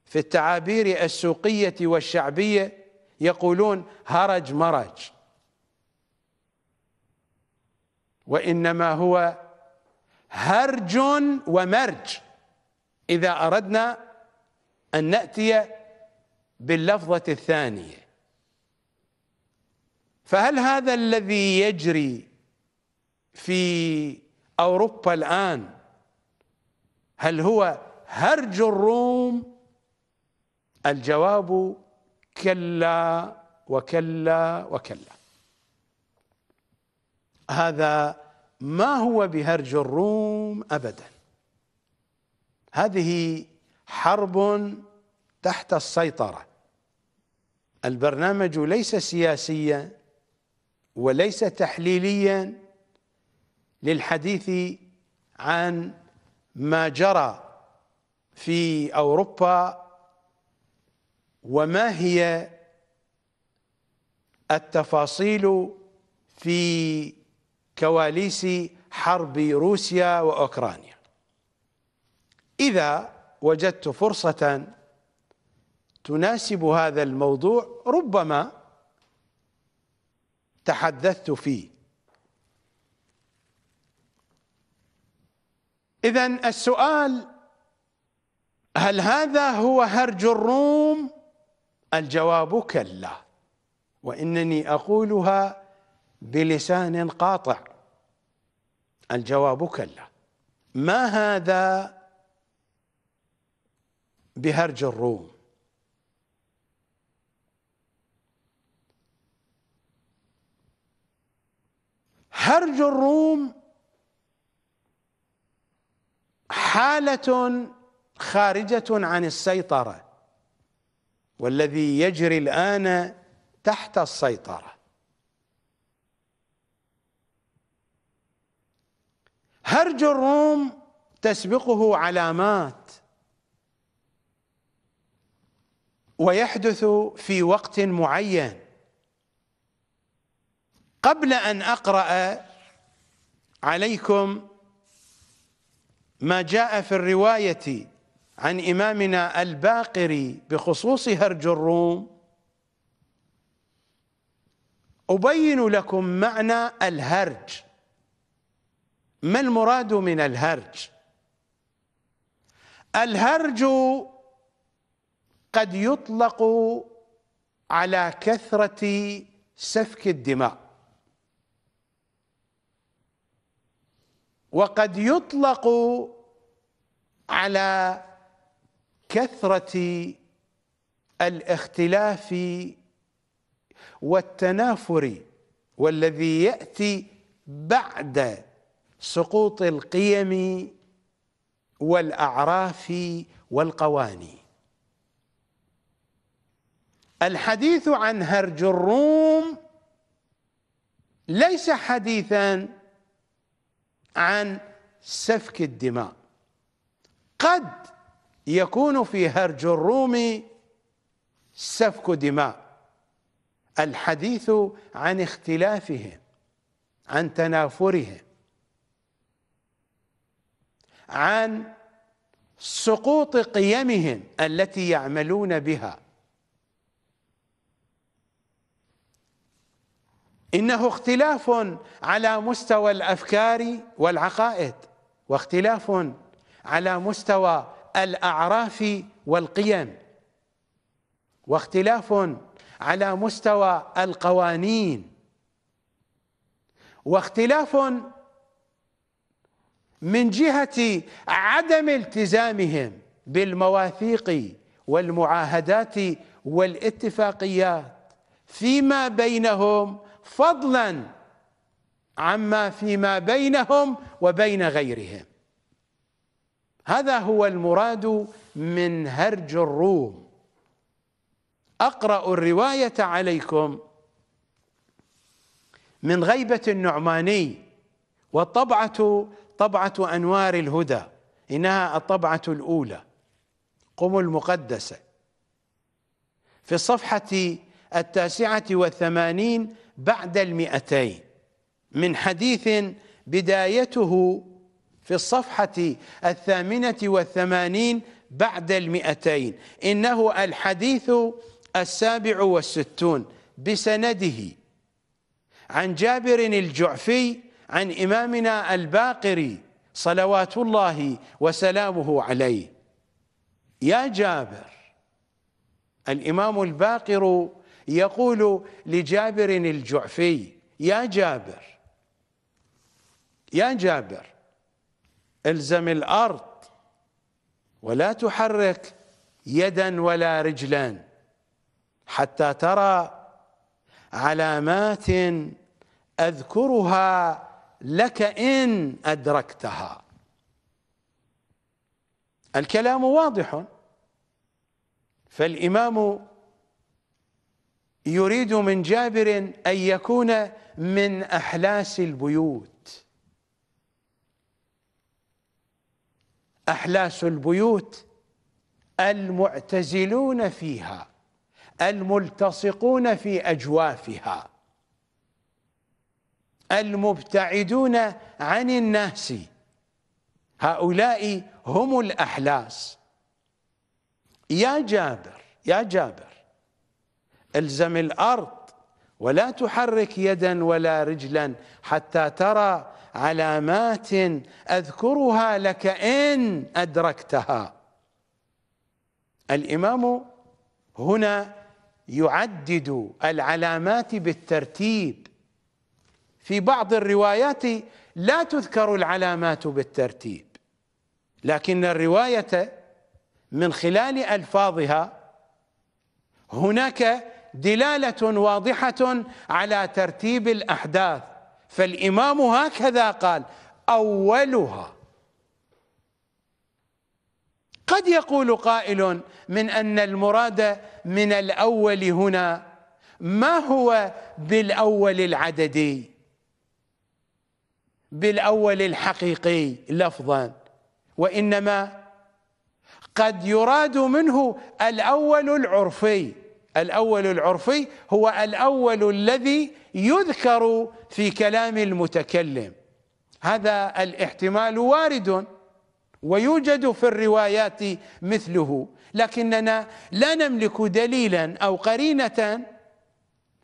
في التعابير السوقية والشعبية يقولون هرج مرج وإنما هو هرج ومرج إذا أردنا أن نأتي باللفظة الثانية فهل هذا الذي يجري في اوروبا الان هل هو هرج الروم الجواب كلا وكلا وكلا هذا ما هو بهرج الروم ابدا هذه حرب تحت السيطره البرنامج ليس سياسيا وليس تحليليا للحديث عن ما جرى في اوروبا وما هي التفاصيل في كواليس حرب روسيا واوكرانيا اذا وجدت فرصه تناسب هذا الموضوع ربما تحدثت فيه اذا السؤال هل هذا هو هرج الروم الجواب كلا وانني اقولها بلسان قاطع الجواب كلا ما هذا بهرج الروم هرج الروم حالة خارجة عن السيطرة والذي يجري الآن تحت السيطرة هرج الروم تسبقه علامات ويحدث في وقت معين قبل أن أقرأ عليكم ما جاء في الرواية عن إمامنا الباقري بخصوص هرج الروم أبين لكم معنى الهرج ما المراد من الهرج الهرج قد يطلق على كثرة سفك الدماء وقد يطلق على كثرة الاختلاف والتنافر والذي يأتي بعد سقوط القيم والأعراف والقوانين الحديث عن هرج الروم ليس حديثا عن سفك الدماء قد يكون في هرج الروم سفك دماء الحديث عن اختلافهم عن تنافرهم عن سقوط قيمهم التي يعملون بها انه اختلاف على مستوى الافكار والعقائد واختلاف على مستوى الاعراف والقيم واختلاف على مستوى القوانين واختلاف من جهه عدم التزامهم بالمواثيق والمعاهدات والاتفاقيات فيما بينهم فضلا عما فيما بينهم وبين غيرهم هذا هو المراد من هرج الروم أقرأ الرواية عليكم من غيبة النعماني والطبعة طبعة أنوار الهدى إنها الطبعة الأولى قم المقدسة في الصفحة التاسعة والثمانين بعد المئتين من حديث بدايته في الصفحة الثامنة والثمانين بعد المئتين إنه الحديث السابع والستون بسنده عن جابر الجعفي عن إمامنا الباقري صلوات الله وسلامه عليه يا جابر الإمام الباقر يقول لجابر الجعفي يا جابر يا جابر الزم الارض ولا تحرك يدا ولا رجلا حتى ترى علامات اذكرها لك ان ادركتها الكلام واضح فالامام يريد من جابر ان يكون من احلاس البيوت أحلاس البيوت المعتزلون فيها الملتصقون في أجوافها المبتعدون عن الناس هؤلاء هم الأحلاس يا جابر يا جابر الزم الأرض ولا تحرك يدا ولا رجلا حتى ترى علامات اذكرها لك ان ادركتها الامام هنا يعدد العلامات بالترتيب في بعض الروايات لا تذكر العلامات بالترتيب لكن الروايه من خلال الفاظها هناك دلاله واضحه على ترتيب الاحداث فالإمام هكذا قال أولها قد يقول قائل من أن المراد من الأول هنا ما هو بالأول العددي بالأول الحقيقي لفظا وإنما قد يراد منه الأول العرفي الأول العرفي هو الأول الذي يذكر في كلام المتكلم هذا الاحتمال وارد ويوجد في الروايات مثله لكننا لا نملك دليلا أو قرينة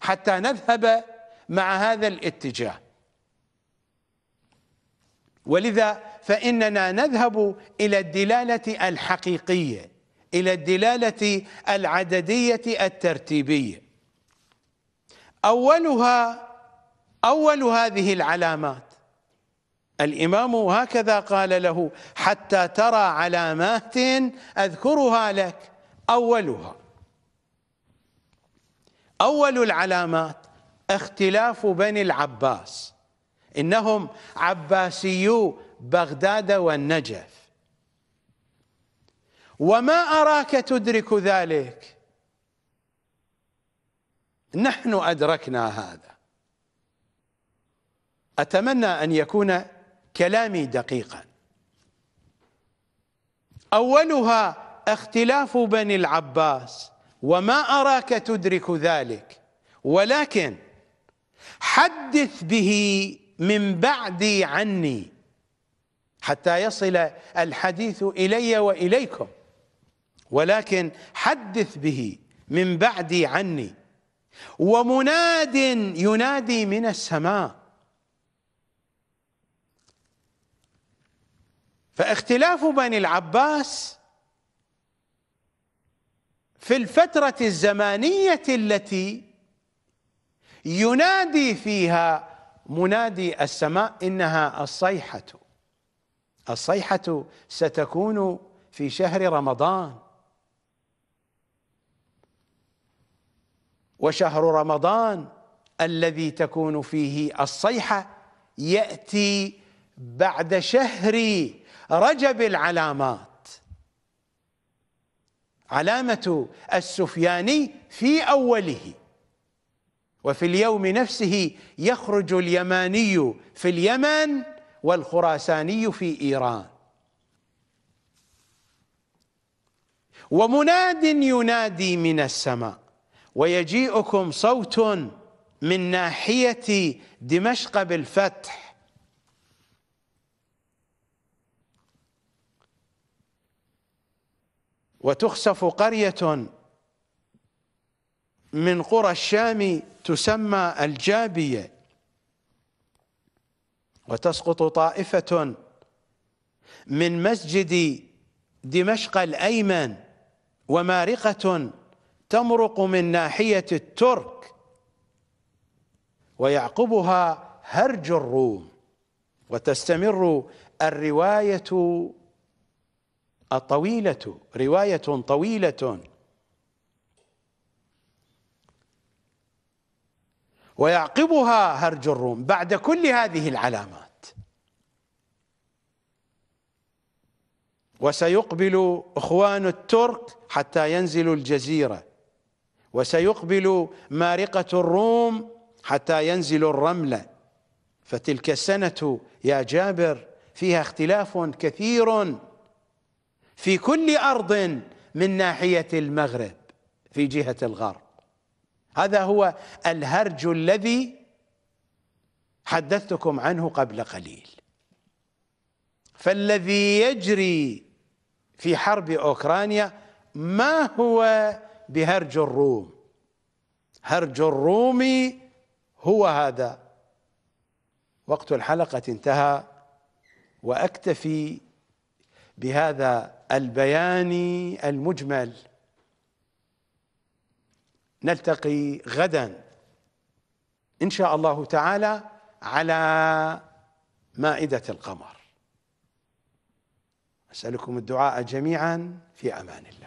حتى نذهب مع هذا الاتجاه ولذا فإننا نذهب إلى الدلالة الحقيقية إلى الدلالة العددية الترتيبية أولها أول هذه العلامات الإمام هكذا قال له حتى ترى علامات أذكرها لك أولها أول العلامات اختلاف بني العباس إنهم عباسيو بغداد والنجف وما أراك تدرك ذلك نحن أدركنا هذا أتمنى أن يكون كلامي دقيقا أولها اختلاف بني العباس وما أراك تدرك ذلك ولكن حدث به من بعدي عني حتى يصل الحديث إلي وإليكم ولكن حدث به من بعدي عني ومناد ينادي من السماء فاختلاف بني العباس في الفترة الزمانية التي ينادي فيها منادي السماء إنها الصيحة الصيحة ستكون في شهر رمضان وشهر رمضان الذي تكون فيه الصيحة يأتي بعد شهر رجب العلامات علامة السفياني في أوله وفي اليوم نفسه يخرج اليماني في اليمن والخراساني في إيران ومناد ينادي من السماء ويجيئكم صوت من ناحية دمشق بالفتح وتخسف قرية من قرى الشام تسمى الجابية وتسقط طائفة من مسجد دمشق الأيمن ومارقة تمرق من ناحية الترك ويعقبها هرج الروم وتستمر الرواية الطويلة رواية طويلة ويعقبها هرج الروم بعد كل هذه العلامات وسيقبل اخوان الترك حتى ينزلوا الجزيره وسيقبل مارقه الروم حتى ينزلوا الرمله فتلك السنه يا جابر فيها اختلاف كثير في كل أرض من ناحية المغرب في جهة الغرب هذا هو الهرج الذي حدثتكم عنه قبل قليل فالذي يجري في حرب أوكرانيا ما هو بهرج الروم هرج الروم هو هذا وقت الحلقة انتهى وأكتفي بهذا البياني المجمل نلتقي غدا ان شاء الله تعالى على مائده القمر اسالكم الدعاء جميعا في امان الله